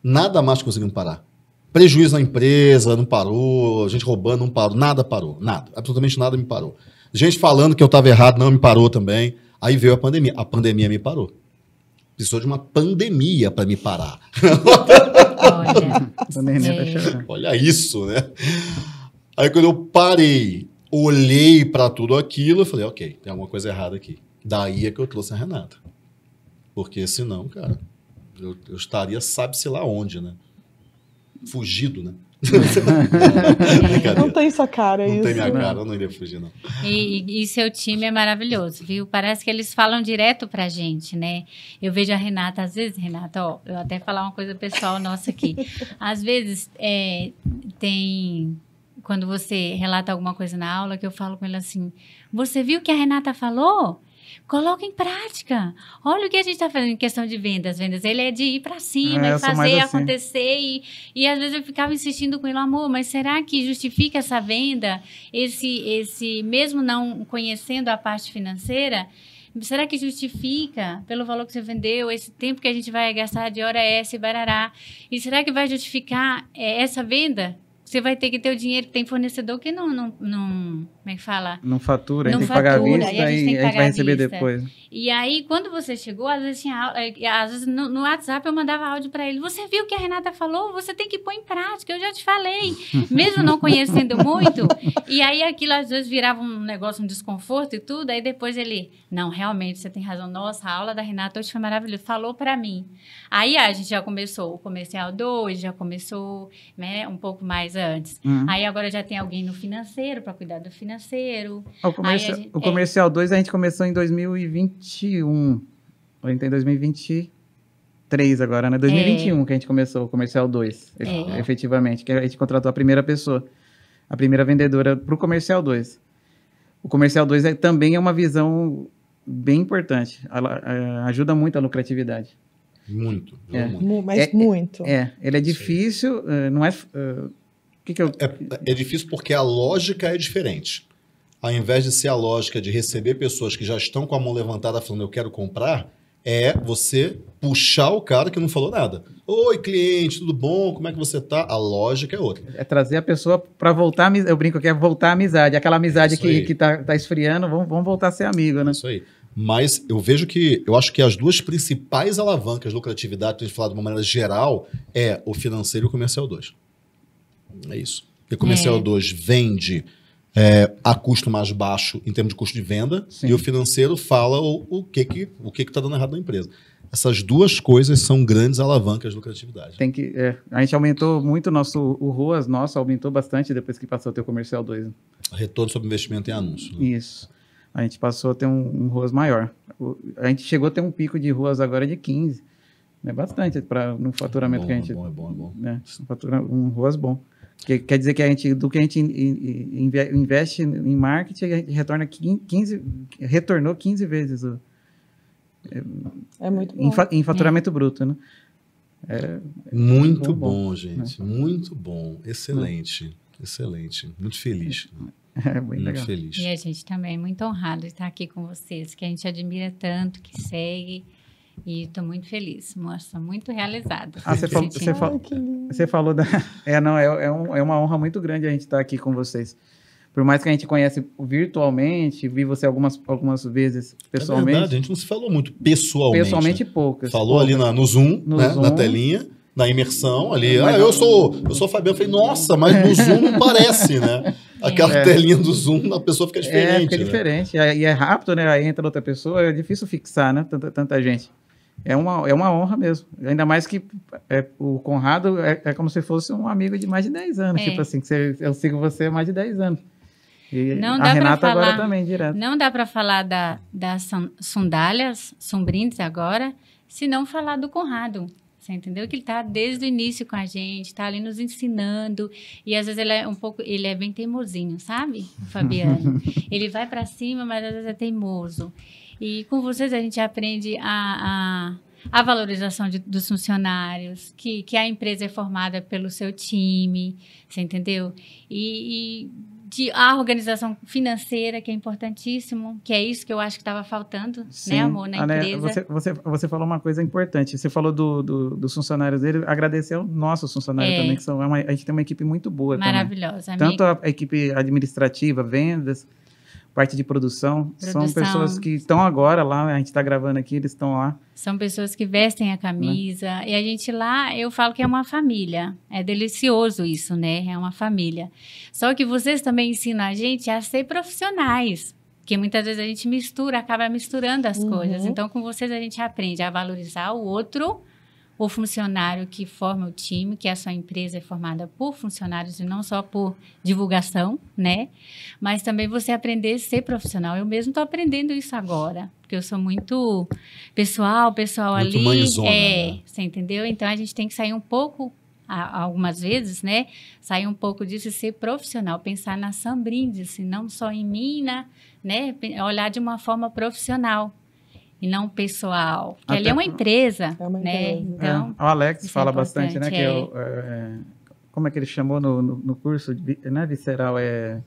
Nada mais conseguimos parar. Prejuízo na empresa, não parou. Gente roubando, não parou. Nada parou. Nada. Absolutamente nada me parou. Gente falando que eu estava errado, não me parou também. Aí veio a pandemia. A pandemia me parou. Precisou de uma pandemia para me parar. Olha. Tá Olha isso, né? Aí quando eu parei, olhei para tudo aquilo, eu falei, ok, tem alguma coisa errada aqui. Daí é que eu trouxe a Renata. Porque senão, cara, eu, eu estaria sabe-se lá onde, né? Fugido, né? não tem sua cara não isso. Não tem minha né? cara, eu não iria fugir, não. E, e, seu time é maravilhoso, viu? Parece que eles falam direto pra gente, né? Eu vejo a Renata, às vezes, Renata, ó, eu até falar uma coisa pessoal nossa aqui. [laughs] Às vezes é, tem quando você relata alguma coisa na aula, que eu falo com ele assim: Você viu o que a Renata falou? Coloca em prática. Olha o que a gente está fazendo em questão de vendas. Vendas, ele é de ir para cima, é, fazer assim. acontecer. E, e às vezes eu ficava insistindo com ele, amor, mas será que justifica essa venda? Esse, esse mesmo não conhecendo a parte financeira, será que justifica pelo valor que você vendeu, esse tempo que a gente vai gastar de hora é essa e barará? E será que vai justificar é, essa venda? Você vai ter que ter o dinheiro, tem fornecedor que não, não, não como é que fala? Não fatura, não tem fatura, que pagar a vista e a gente, a gente vai receber depois. E aí, quando você chegou, às vezes, tinha, é, às vezes no, no WhatsApp eu mandava áudio para ele. Você viu o que a Renata falou? Você tem que pôr em prática, eu já te falei. [laughs] Mesmo não conhecendo muito. E aí aquilo às vezes virava um negócio, um desconforto e tudo. Aí depois ele, não, realmente, você tem razão. Nossa, a aula da Renata hoje foi maravilhosa. Falou para mim. Aí ah, a gente já começou o comercial 2, já começou né, um pouco mais antes. Uhum. Aí agora já tem alguém no financeiro para cuidar do financeiro financeiro. O, gente, o é. comercial 2 é... a gente começou em 2021. A gente tem agora, né? 2021 é. que a gente começou o comercial 2, é. efetivamente, que a gente contratou a primeira pessoa, a primeira vendedora para o comercial 2. O comercial 2 é, também é uma visão bem importante, ela, é, ajuda muito a lucratividade. Muito, é. muito. Mas é, muito. É, ele é difícil, não é que que eu... é, é difícil porque a lógica é diferente. Ao invés de ser a lógica de receber pessoas que já estão com a mão levantada falando eu quero comprar, é você puxar o cara que não falou nada. Oi, cliente, tudo bom? Como é que você tá? A lógica é outra. É trazer a pessoa para voltar, eu brinco que é voltar a amizade, aquela amizade que, está que tá, tá esfriando, vamos, vamos voltar a ser amigo, né? Isso aí. Mas eu vejo que, eu acho que as duas principais alavancas de lucratividade, que a gente falar de uma maneira geral, é o financeiro e o comercial 2. É isso. Porque comercial 2 é. é. vende é, a custo mais baixo em termos de custo de venda Sim. e o financeiro fala o, o que que o que que está dando errado na empresa. Essas duas coisas são grandes alavancas de lucratividade. Tem que, é, a gente aumentou muito nosso, o ruas nosso aumentou bastante depois que passou a ter o comercial 2. Né? Retorno sobre investimento em anúncio. Né? Isso. A gente passou a ter um, um maior. O, a gente chegou a ter um pico de ruas agora de 15. É né? bastante para no faturamento é bom, que a gente. É bom, é bom, é bom. Né? Um, fatura, um bom. Que quer dizer que a gente, do que a gente investe em marketing, a gente retorna 15, retornou 15 vezes o, é muito bom. Em, faturamento é. bruto, né? É, é, muito bom, bom né? gente. Né? Muito bom. Excelente. É. Excelente. Muito feliz. É, é muito feliz. E a gente também é muito honrado de estar aqui com vocês, que a gente admira tanto, que segue e estou muito feliz, moça, muito realizada. Ah, você, falou, você, falou, você falou da. [laughs] É, não, é, é, um, é uma honra muito grande a gente estar tá aqui com vocês por mais que a gente conhece virtualmente, vi você algumas, algumas vezes pessoalmente. É verdade, a gente não se falou muito pessoalmente. Pessoalmente né? poucas. Falou poucas. ali na, no, Zoom, no né? Zoom, na telinha, na imersão ali. Mas ah, eu sou, eu sou Fabiano. Falei, nossa, mas no Zoom não parece, né? [laughs] Aquela é. telinha do Zoom, a pessoa fica é, diferente. É, fica né? diferente. É, e é rápido, né? Aí entra outra pessoa, é difícil fixar, né? Tanta, tanta gente é uma, é uma honra mesmo. Ainda mais que é, o Conrado é, é, como se fosse um amigo de mais de 10 anos. É. Tipo assim, que você, eu sigo você há mais de 10 anos. E não a Renata falar, agora também, direto. Não dá para falar da, das sandálias, Sombrindes agora, se não falar do Conrado. Você entendeu que ele está desde o início com a gente, está ali nos ensinando e às vezes ele é um pouco, ele é bem teimosinho, sabe, o Fabiano? [laughs] ele vai para cima, mas às vezes é teimoso. E com vocês a gente aprende a, a, a valorização de, dos funcionários, que, que a empresa é formada pelo seu time, você entendeu? E, e de, a organização financeira, que é importantíssimo, que é isso que eu acho que estava faltando, né, Sim. né, amor, na empresa. Você, você, você falou uma coisa importante, você falou do, do dos funcionários dele, agradecer aos nossos funcionários é. também, que são, é uma, a gente tem uma equipe muito boa Maravilhosa. Tanto a, a equipe administrativa, vendas, parte de produção. produção. São pessoas que estão agora lá, a gente está gravando aqui, eles estão lá. São pessoas que vestem a camisa. Né? E a gente lá, eu falo que é uma família. É delicioso isso, né? É uma família. Só que vocês também ensinam a gente a ser profissionais. Porque muitas vezes a gente mistura, acaba misturando as uhum. coisas. Então, com vocês a gente aprende a valorizar o outro o funcionário que forma o time, que a sua empresa é formada por funcionários e não só por divulgação, né? Mas também você aprender a ser profissional. Eu mesmo estou aprendendo isso agora, porque eu sou muito pessoal, pessoal muito ali. é, né? você entendeu? Então a gente tem que sair um pouco algumas vezes, né? Sair um pouco disso e ser profissional, pensar na Sam Brindisi, não só em mim, né? Olhar de uma forma profissional, e não pessoal. Porque Até ali é uma empresa, é uma né? Então, é. O Alex é fala é bastante, né? Que eu, é é. como é que ele chamou no, no, no curso, né? Visceral é...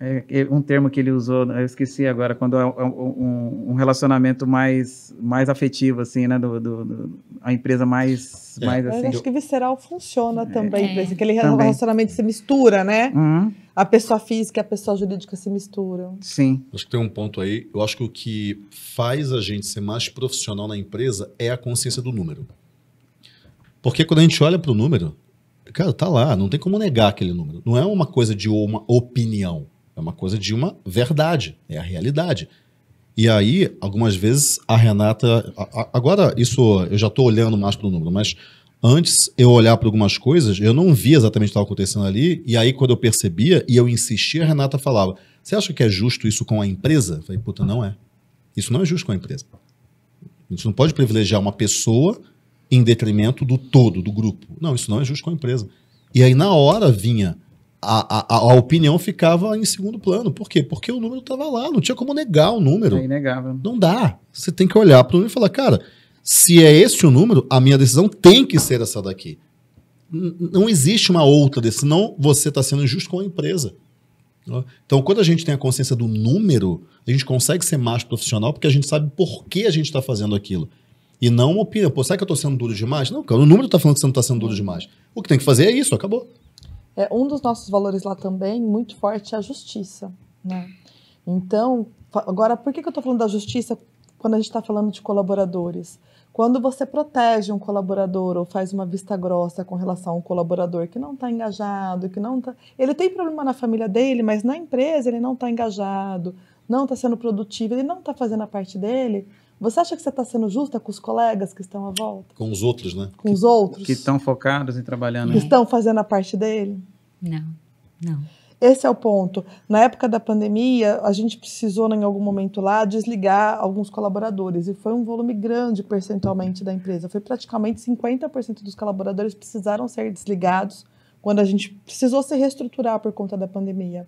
É, é um termo que ele usou, né? eu esqueci agora, quando é um, relacionamento mais, mais afetivo, assim, né? Do, do, do a empresa mais, é. mais assim. Eu acho que visceral funciona é. também, é. aquele também. relacionamento se mistura, né? Uhum. A pessoa física e a pessoa jurídica se misturam. Sim. Acho que tem um ponto aí. Eu acho que o que faz a gente ser mais profissional na empresa é a consciência do número. Porque quando a gente olha para o número, cara, tá lá, não tem como negar aquele número. Não é uma coisa de uma opinião é uma coisa de uma verdade, é a realidade. E aí, algumas vezes, a Renata. A, a, agora, isso eu já estou olhando mais para o número, mas antes eu olhar para algumas coisas, eu não via exatamente o que estava acontecendo ali. E aí, quando eu percebia e eu insistia, a Renata falava: Você acha que é justo isso com a empresa? Eu falei: Puta, não é. Isso não é justo com a empresa. A gente não pode privilegiar uma pessoa em detrimento do todo, do grupo. Não, isso não é justo com a empresa. E aí, na hora, vinha a, a, a, opinião ficava em segundo plano. Por quê? Porque o número estava lá, não tinha como negar o número. É inegável. Não dá. Você tem que olhar para o número e falar, cara, se é este o número, a minha decisão tem que ser essa daqui. N não existe uma outra desse, senão você está sendo injusto com a empresa. Então, quando a gente tem a consciência do número, a gente consegue ser mais profissional porque a gente sabe por que a gente está fazendo aquilo. E não opinião pô, será que eu estou sendo duro demais? Não, cara, o número está falando que você não está sendo duro demais. O que tem que fazer é isso, acabou. É, um dos nossos valores lá também, muito forte, é a justiça. Né? Então, agora, por que, que eu estou falando da justiça quando a gente está falando de colaboradores? Quando você protege um colaborador ou faz uma vista grossa com relação a um colaborador que não está engajado, que não tá, ele tem problema na família dele, mas na empresa ele não está engajado, não está sendo produtivo, ele não está fazendo a parte dele, você acha que você está sendo justa com os colegas que estão à volta? Com os outros, né? Com que, os outros. Que estão focados em trabalhando. Que né? estão fazendo a parte dele? Não, não. Esse é o ponto. Na época da pandemia, a gente precisou, em algum momento lá, desligar alguns colaboradores. E foi um volume grande, percentualmente, da empresa. Foi praticamente 50% dos colaboradores precisaram ser desligados quando a gente precisou se reestruturar por conta da pandemia.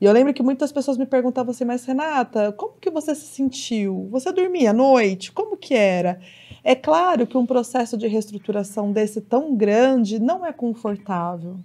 E eu lembro que muitas pessoas me perguntavam assim, mas Renata, como que você se sentiu? Você dormia à noite? Como que era? É claro que um processo de reestruturação desse tão grande não é confortável.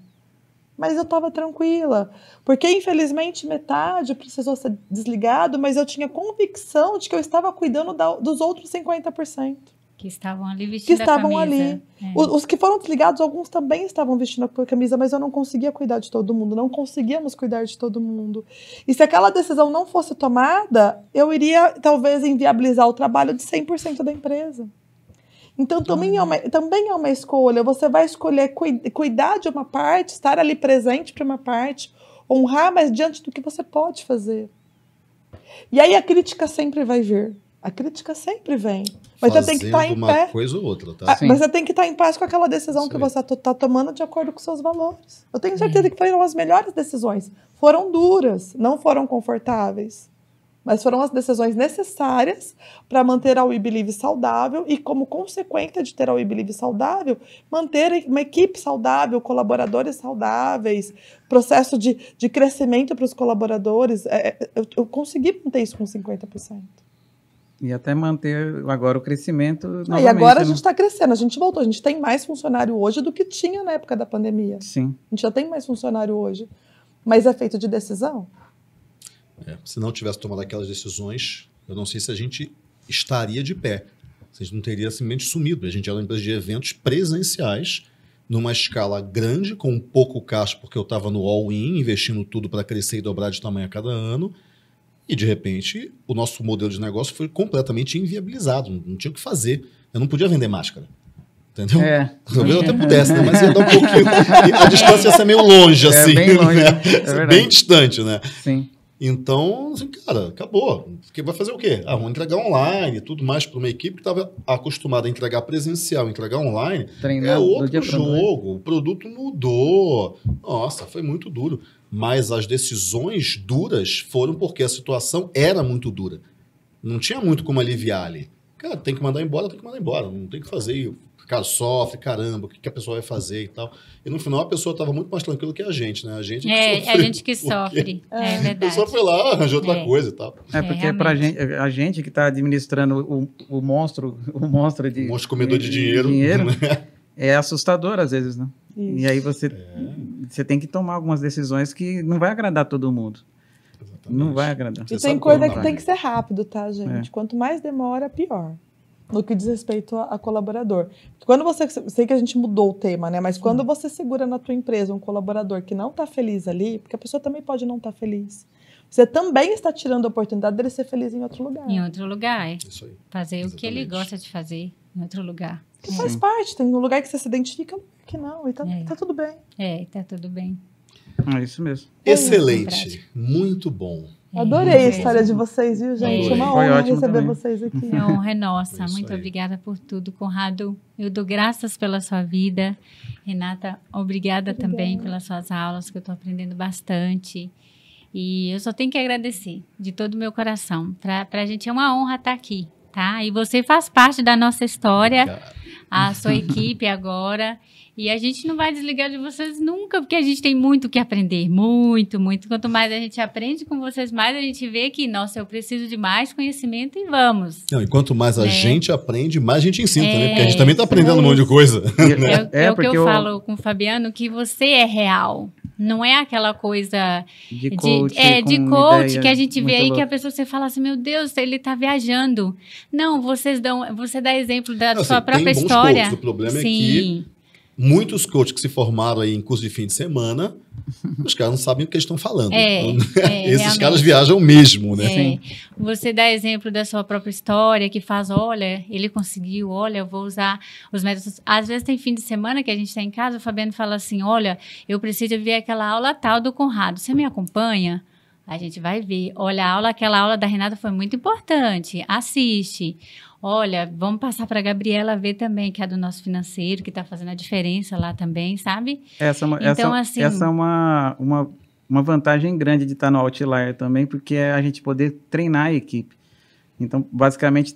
Mas eu estava tranquila, porque infelizmente metade precisou ser desligado, mas eu tinha convicção de que eu estava cuidando da, dos outros 50%. Que estavam ali vestindo que estavam a camisa. ali. É. Os, que foram desligados, alguns também estavam vestindo a camisa, mas eu não conseguia cuidar de todo mundo, não conseguíamos cuidar de todo mundo. E se aquela decisão não fosse tomada, eu iria talvez inviabilizar o trabalho de 100% da empresa. Então também é, uma, uhum. também é uma escolha. Você vai escolher cuidar de uma parte, estar ali presente para uma parte, honrar, mas diante do que você pode fazer. E aí a crítica sempre vai vir. A crítica sempre vem. Mas Fazendo você tem que tá estar em uma pé. coisa ou outra, tá? Ah, Sim. Mas você tem que estar tá em paz com aquela decisão Sim. que você está tá tomando de acordo com seus valores. Eu tenho certeza que foram as melhores decisões. Foram duras, não foram confortáveis. Mas foram as decisões necessárias para manter a We Believe saudável e, como consequência de ter a We Believe saudável, manter uma equipe saudável, colaboradores saudáveis, processo de, de crescimento para os colaboradores. É, é, eu, eu consegui manter isso com 50%. E até manter agora o crescimento. Ah, e agora né? a gente está crescendo, a gente voltou, a gente tem mais funcionário hoje do que tinha na época da pandemia. Sim. A gente já tem mais funcionário hoje. Mas é feito de decisão? É, se não tivesse tomado aquelas decisões, eu não sei se a gente estaria de pé. Se a gente não teria simplesmente sumido. A gente era uma empresa de eventos presenciais, numa escala grande, com pouco caixa, porque eu estava no all-in, investindo tudo para crescer e dobrar de tamanho a cada ano e de repente, o nosso modelo de negócio foi completamente inviabilizado, não tinha o que fazer. Eu não podia vender máscara. Entendeu? É. Talvez eu até pudesse, né? Mas ia dar um pouquinho. [laughs] a distância ia ser meio longe, é, assim. Bem longe. Né? É bem distante, né? Sim. Então, assim, cara, acabou. Porque vai fazer o quê? Ah, vamos entregar online e tudo mais para uma equipe que estava acostumada a entregar presencial, entregar online. Treinar é outro jogo, o produto mudou. Nossa, foi muito duro. Mas as decisões duras foram porque a situação era muito dura. Não tinha muito como aliviar ali. Cara, tem que mandar embora, tem que mandar embora. Não tem que fazer. E o cara sofre, caramba, o que, a pessoa vai fazer e tal. E no final a pessoa estava muito mais tranquila que a gente, né? A gente é, que sofre, a gente que [laughs] sofre. É. é verdade. A pessoa foi lá, arranjou outra é. coisa e tal. É, é porque é, pra gente, a gente que está administrando o, o monstro, o monstro de. O monstro comedor de, de dinheiro. De dinheiro né? É assustador às vezes, né? Isso. E aí você, é. você tem que tomar algumas decisões que não vai agradar todo mundo. Exatamente. Não vai agradar. Você e tem coisa que tem que é. ser rápido, tá, gente? É. Quanto mais demora, pior. No que diz respeito a, a, colaborador. Quando você. Sei que a gente mudou o tema, né? Mas Sim. quando você segura na tua empresa um colaborador que não está feliz ali, porque a pessoa também pode não estar tá feliz. Você também está tirando a oportunidade dele ser feliz em outro lugar. Em outro lugar. É. Isso aí. Fazer Exatamente. o que ele gosta de fazer em outro lugar. Que faz parte. Tem um lugar que você se identifica, que não. E tá, é. tá tudo bem. É, tá tudo bem. É isso mesmo. Excelente. Muito bom. Adorei a história de vocês, viu, gente? Adorei. Uma honra receber também. vocês aqui. Uma [laughs] honra é nossa. É Muito aí. obrigada por tudo, Conrado. Eu dou graças pela sua vida. Renata, obrigada, obrigada. também pelas suas aulas, que eu estou aprendendo bastante. E eu só tenho que agradecer de todo o meu coração. Para a gente é uma honra estar tá aqui, tá? E você faz parte da nossa história, obrigado. a sua equipe agora. E a gente não vai desligar de vocês nunca, porque a gente tem muito o que aprender, muito, muito. Quanto mais a gente aprende com vocês, mais a gente vê que, nossa, eu preciso de mais conhecimento e vamos. Não, e quanto mais a é. gente aprende, mais a gente ensina, é, né? Porque a gente é, também está aprendendo um monte de coisa. [laughs] Né? É, é, é, o que eu, eu, falo com o Fabiano, que você é real. Não é aquela coisa de coach, de, é, de coach que a gente vê aí que a pessoa você fala assim, meu Deus, ele está viajando. Não, vocês dão, você dá exemplo da não, sua assim, própria história. Pontos. O problema Sim. é que muitos coaches que se formaram aí em curso de fim de semana, [laughs] os caras não sabem o que eles estão falando. É, então, é, [laughs] esses realmente. caras viajam mesmo, né? É. Você dá exemplo da sua própria história, que faz, olha, ele conseguiu, olha, eu vou usar os métodos. Às vezes tem fim de semana que a gente está em casa, o Fabiano fala assim, olha, eu preciso ver aquela aula tal do Conrado, você me acompanha? A gente vai ver. Olha, a aula, aquela aula da Renata foi muito importante. Assiste. Olha, vamos passar para a Gabriela ver também, que é do nosso financeiro, que está fazendo a diferença lá também, sabe? Essa é então, essa, é, assim, essa é uma, uma, uma vantagem grande de estar tá no Outlier também, porque é a gente poder treinar a equipe. Então, basicamente,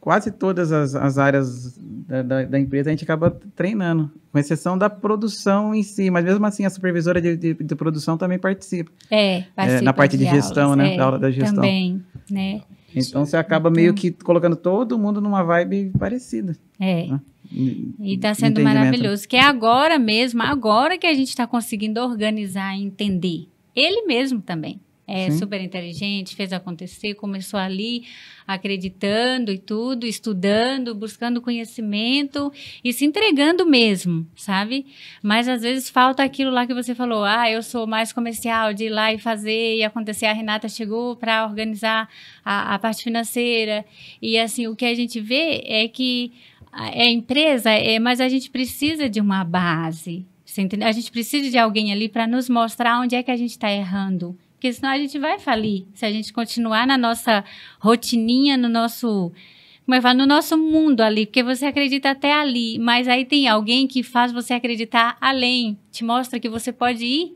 quase todas as, as áreas da, da, da, empresa a gente acaba treinando, com exceção da produção em si, mas mesmo assim a supervisora de, de, de produção também participa. É, participa. É, na parte de, de gestão, aulas, né? É, da aula da gestão. Também, né? Então é você acaba meio que colocando todo mundo numa vibe parecida. É. Né? E está sendo maravilhoso. Que é agora mesmo, agora que a gente está conseguindo organizar e entender. Ele mesmo também é, super inteligente, fez acontecer, começou ali acreditando e tudo, estudando, buscando conhecimento e se entregando mesmo, sabe? Mas às vezes falta aquilo lá que você falou, ah, eu sou mais comercial de ir lá e fazer e acontecer. A Renata chegou para organizar a, a parte financeira e assim o que a gente vê é que é empresa, é, mas a gente precisa de uma base. A gente precisa de alguém ali para nos mostrar onde é que a gente está errando porque senão a gente vai falir. Se a gente continuar na nossa rotininha, no nosso. Como é que No nosso mundo ali. Porque você acredita até ali. Mas aí tem alguém que faz você acreditar além. Te mostra que você pode ir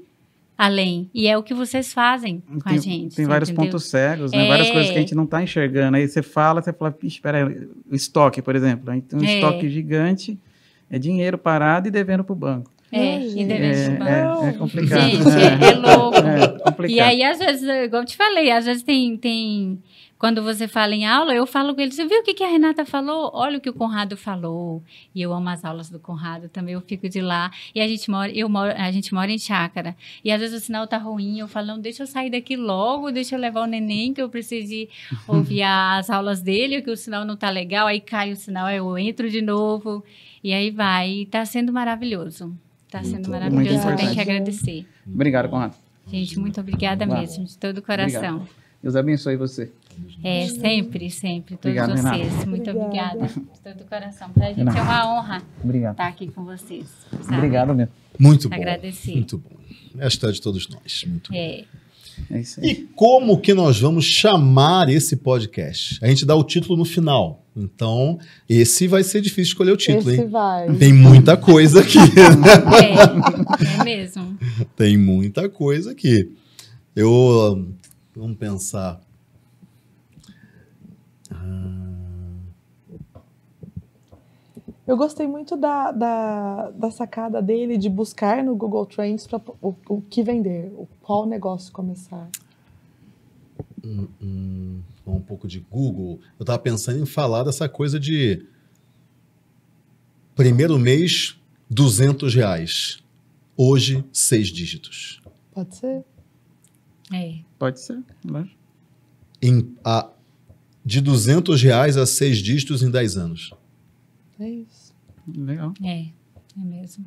além. E é o que vocês fazem com tem, a gente. Tem vários entendeu? pontos cegos, né? É. Várias coisas que a é. gente não está enxergando. Aí você fala, você fala, espera o estoque, por exemplo. um é. estoque gigante, é dinheiro parado e devendo para o banco. É, é, é, é complicado. Gente, né? é louco. É complicado. E aí, às vezes, igual eu te falei, às vezes tem, tem. Quando você fala em aula, eu falo com eles, você viu o que, que a Renata falou? Olha o que o Conrado falou. E eu amo as aulas do Conrado também, eu fico de lá. E a gente mora, eu moro, a gente mora em chácara. E às vezes o sinal tá ruim, eu falo, não, deixa eu sair daqui logo, deixa eu levar o neném, que eu preciso ouvir [laughs] as aulas dele, que o sinal não tá legal, aí cai o sinal, eu entro de novo. E aí vai. E tá sendo maravilhoso. Está sendo muito, maravilhoso, muito tem que agradecer. Obrigado, Conrado. Gente, muito obrigada mesmo, de todo o coração. Obrigado. Deus abençoe você. É, sempre, sempre, todos obrigado, vocês. Renata. Muito obrigada. obrigada [laughs] de todo o coração. Para a gente Renata. é uma honra obrigado. estar aqui com vocês. Sabe? Obrigado mesmo. Muito bom. Agradecer. Muito bom. Esta é de todos nós. Muito é. bom. É, é e como que nós vamos chamar esse podcast? A gente dá o título no final. Então, esse vai ser difícil escolher o título, esse hein? Vai. Tem muita coisa aqui. [laughs] É, é mesmo. Tem muita coisa aqui. Eu. Vamos pensar. Ah. Eu gostei muito da, da, da, sacada dele de buscar no Google Trends para o, o que vender, o, qual negócio começar. Hum, hum, um pouco de Google. Eu estava pensando em falar dessa coisa de primeiro mês, 200 reais. Hoje, seis dígitos. Pode ser. É. Pode ser, mas... Em, a, de 200 reais a seis dígitos em 10 anos. É isso. Legal. É, é mesmo.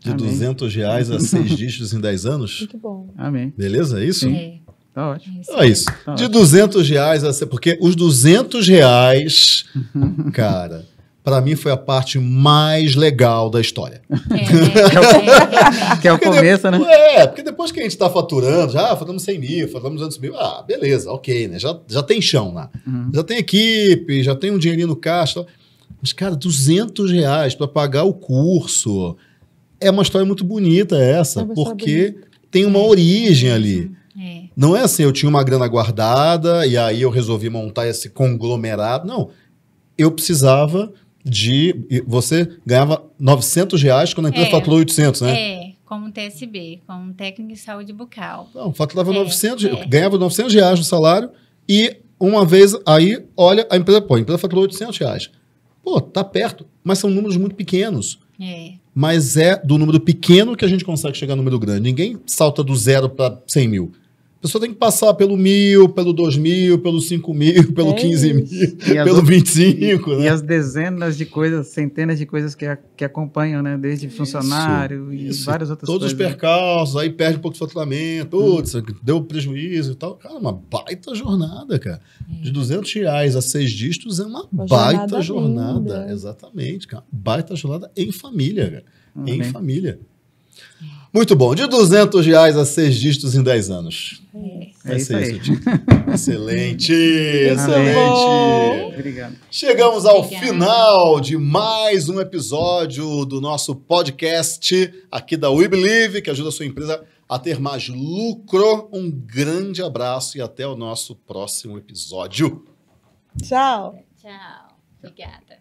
De Amém. 200 reais a seis [laughs] dígitos em 10 anos? Muito bom. Amém. Beleza? É isso? É. Sim. É. Tá ótimo. É, é isso. Tá de ótimo. 200 reais, a... porque os 200 reais, [laughs] cara, para mim foi a parte mais legal da história. É, é [laughs] que é o é começo, né? É, porque depois que a gente está faturando, já ah, faturamos 100 mil, faturamos 200 mil, ah, beleza, ok, né? Já, já tem chão lá. Uhum. Já tem equipe, já tem um dinheirinho no caixa. Mas, cara, 200 reais para pagar o curso. É uma história muito bonita essa, porque bonita. tem uma origem ali. É. Não é assim, eu tinha uma grana guardada e aí eu resolvi montar esse conglomerado. Não. Eu precisava de. Você ganhava 900 reais quando a empresa é. faturou 800, né? É, como TSB, como técnico de saúde bucal. Não, faturava é. 900, é. ganhava 900 reais no salário e uma vez aí, olha, a empresa, pô, a empresa faturou 800 reais. Pô, tá perto, mas são números muito pequenos. É. Mas é do número pequeno que a gente consegue chegar no número grande. Ninguém salta do zero para 100 mil. A pessoa tem que passar pelo mil, pelo dois mil, pelo cinco mil, [laughs] pelo é quinze mil, [laughs] pelo vinte e cinco. Né? E as dezenas de coisas, centenas de coisas que, a, que acompanham, né? Desde funcionário isso, e várias outras Todos coisas. Todos né? os percalços, aí perde um pouco de faturamento, tratamento, hum. putz, hum. deu prejuízo e tal. Cara, uma baita jornada, cara. De 200 é. reais a seis dígitos é uma, baita jornada. jornada. Exatamente, cara. Baita jornada em família, cara. Ah, em bem. família. Muito bom. De 200 reais a seis dígitos em 10 anos. É, é isso aí. [laughs] excelente, excelente. Obrigado. Chegamos ao final de mais um episódio do nosso podcast aqui da We Believe, que ajuda a sua empresa a ter mais lucro. Um grande abraço e até o nosso próximo episódio. Tchau. Tchau. Obrigada.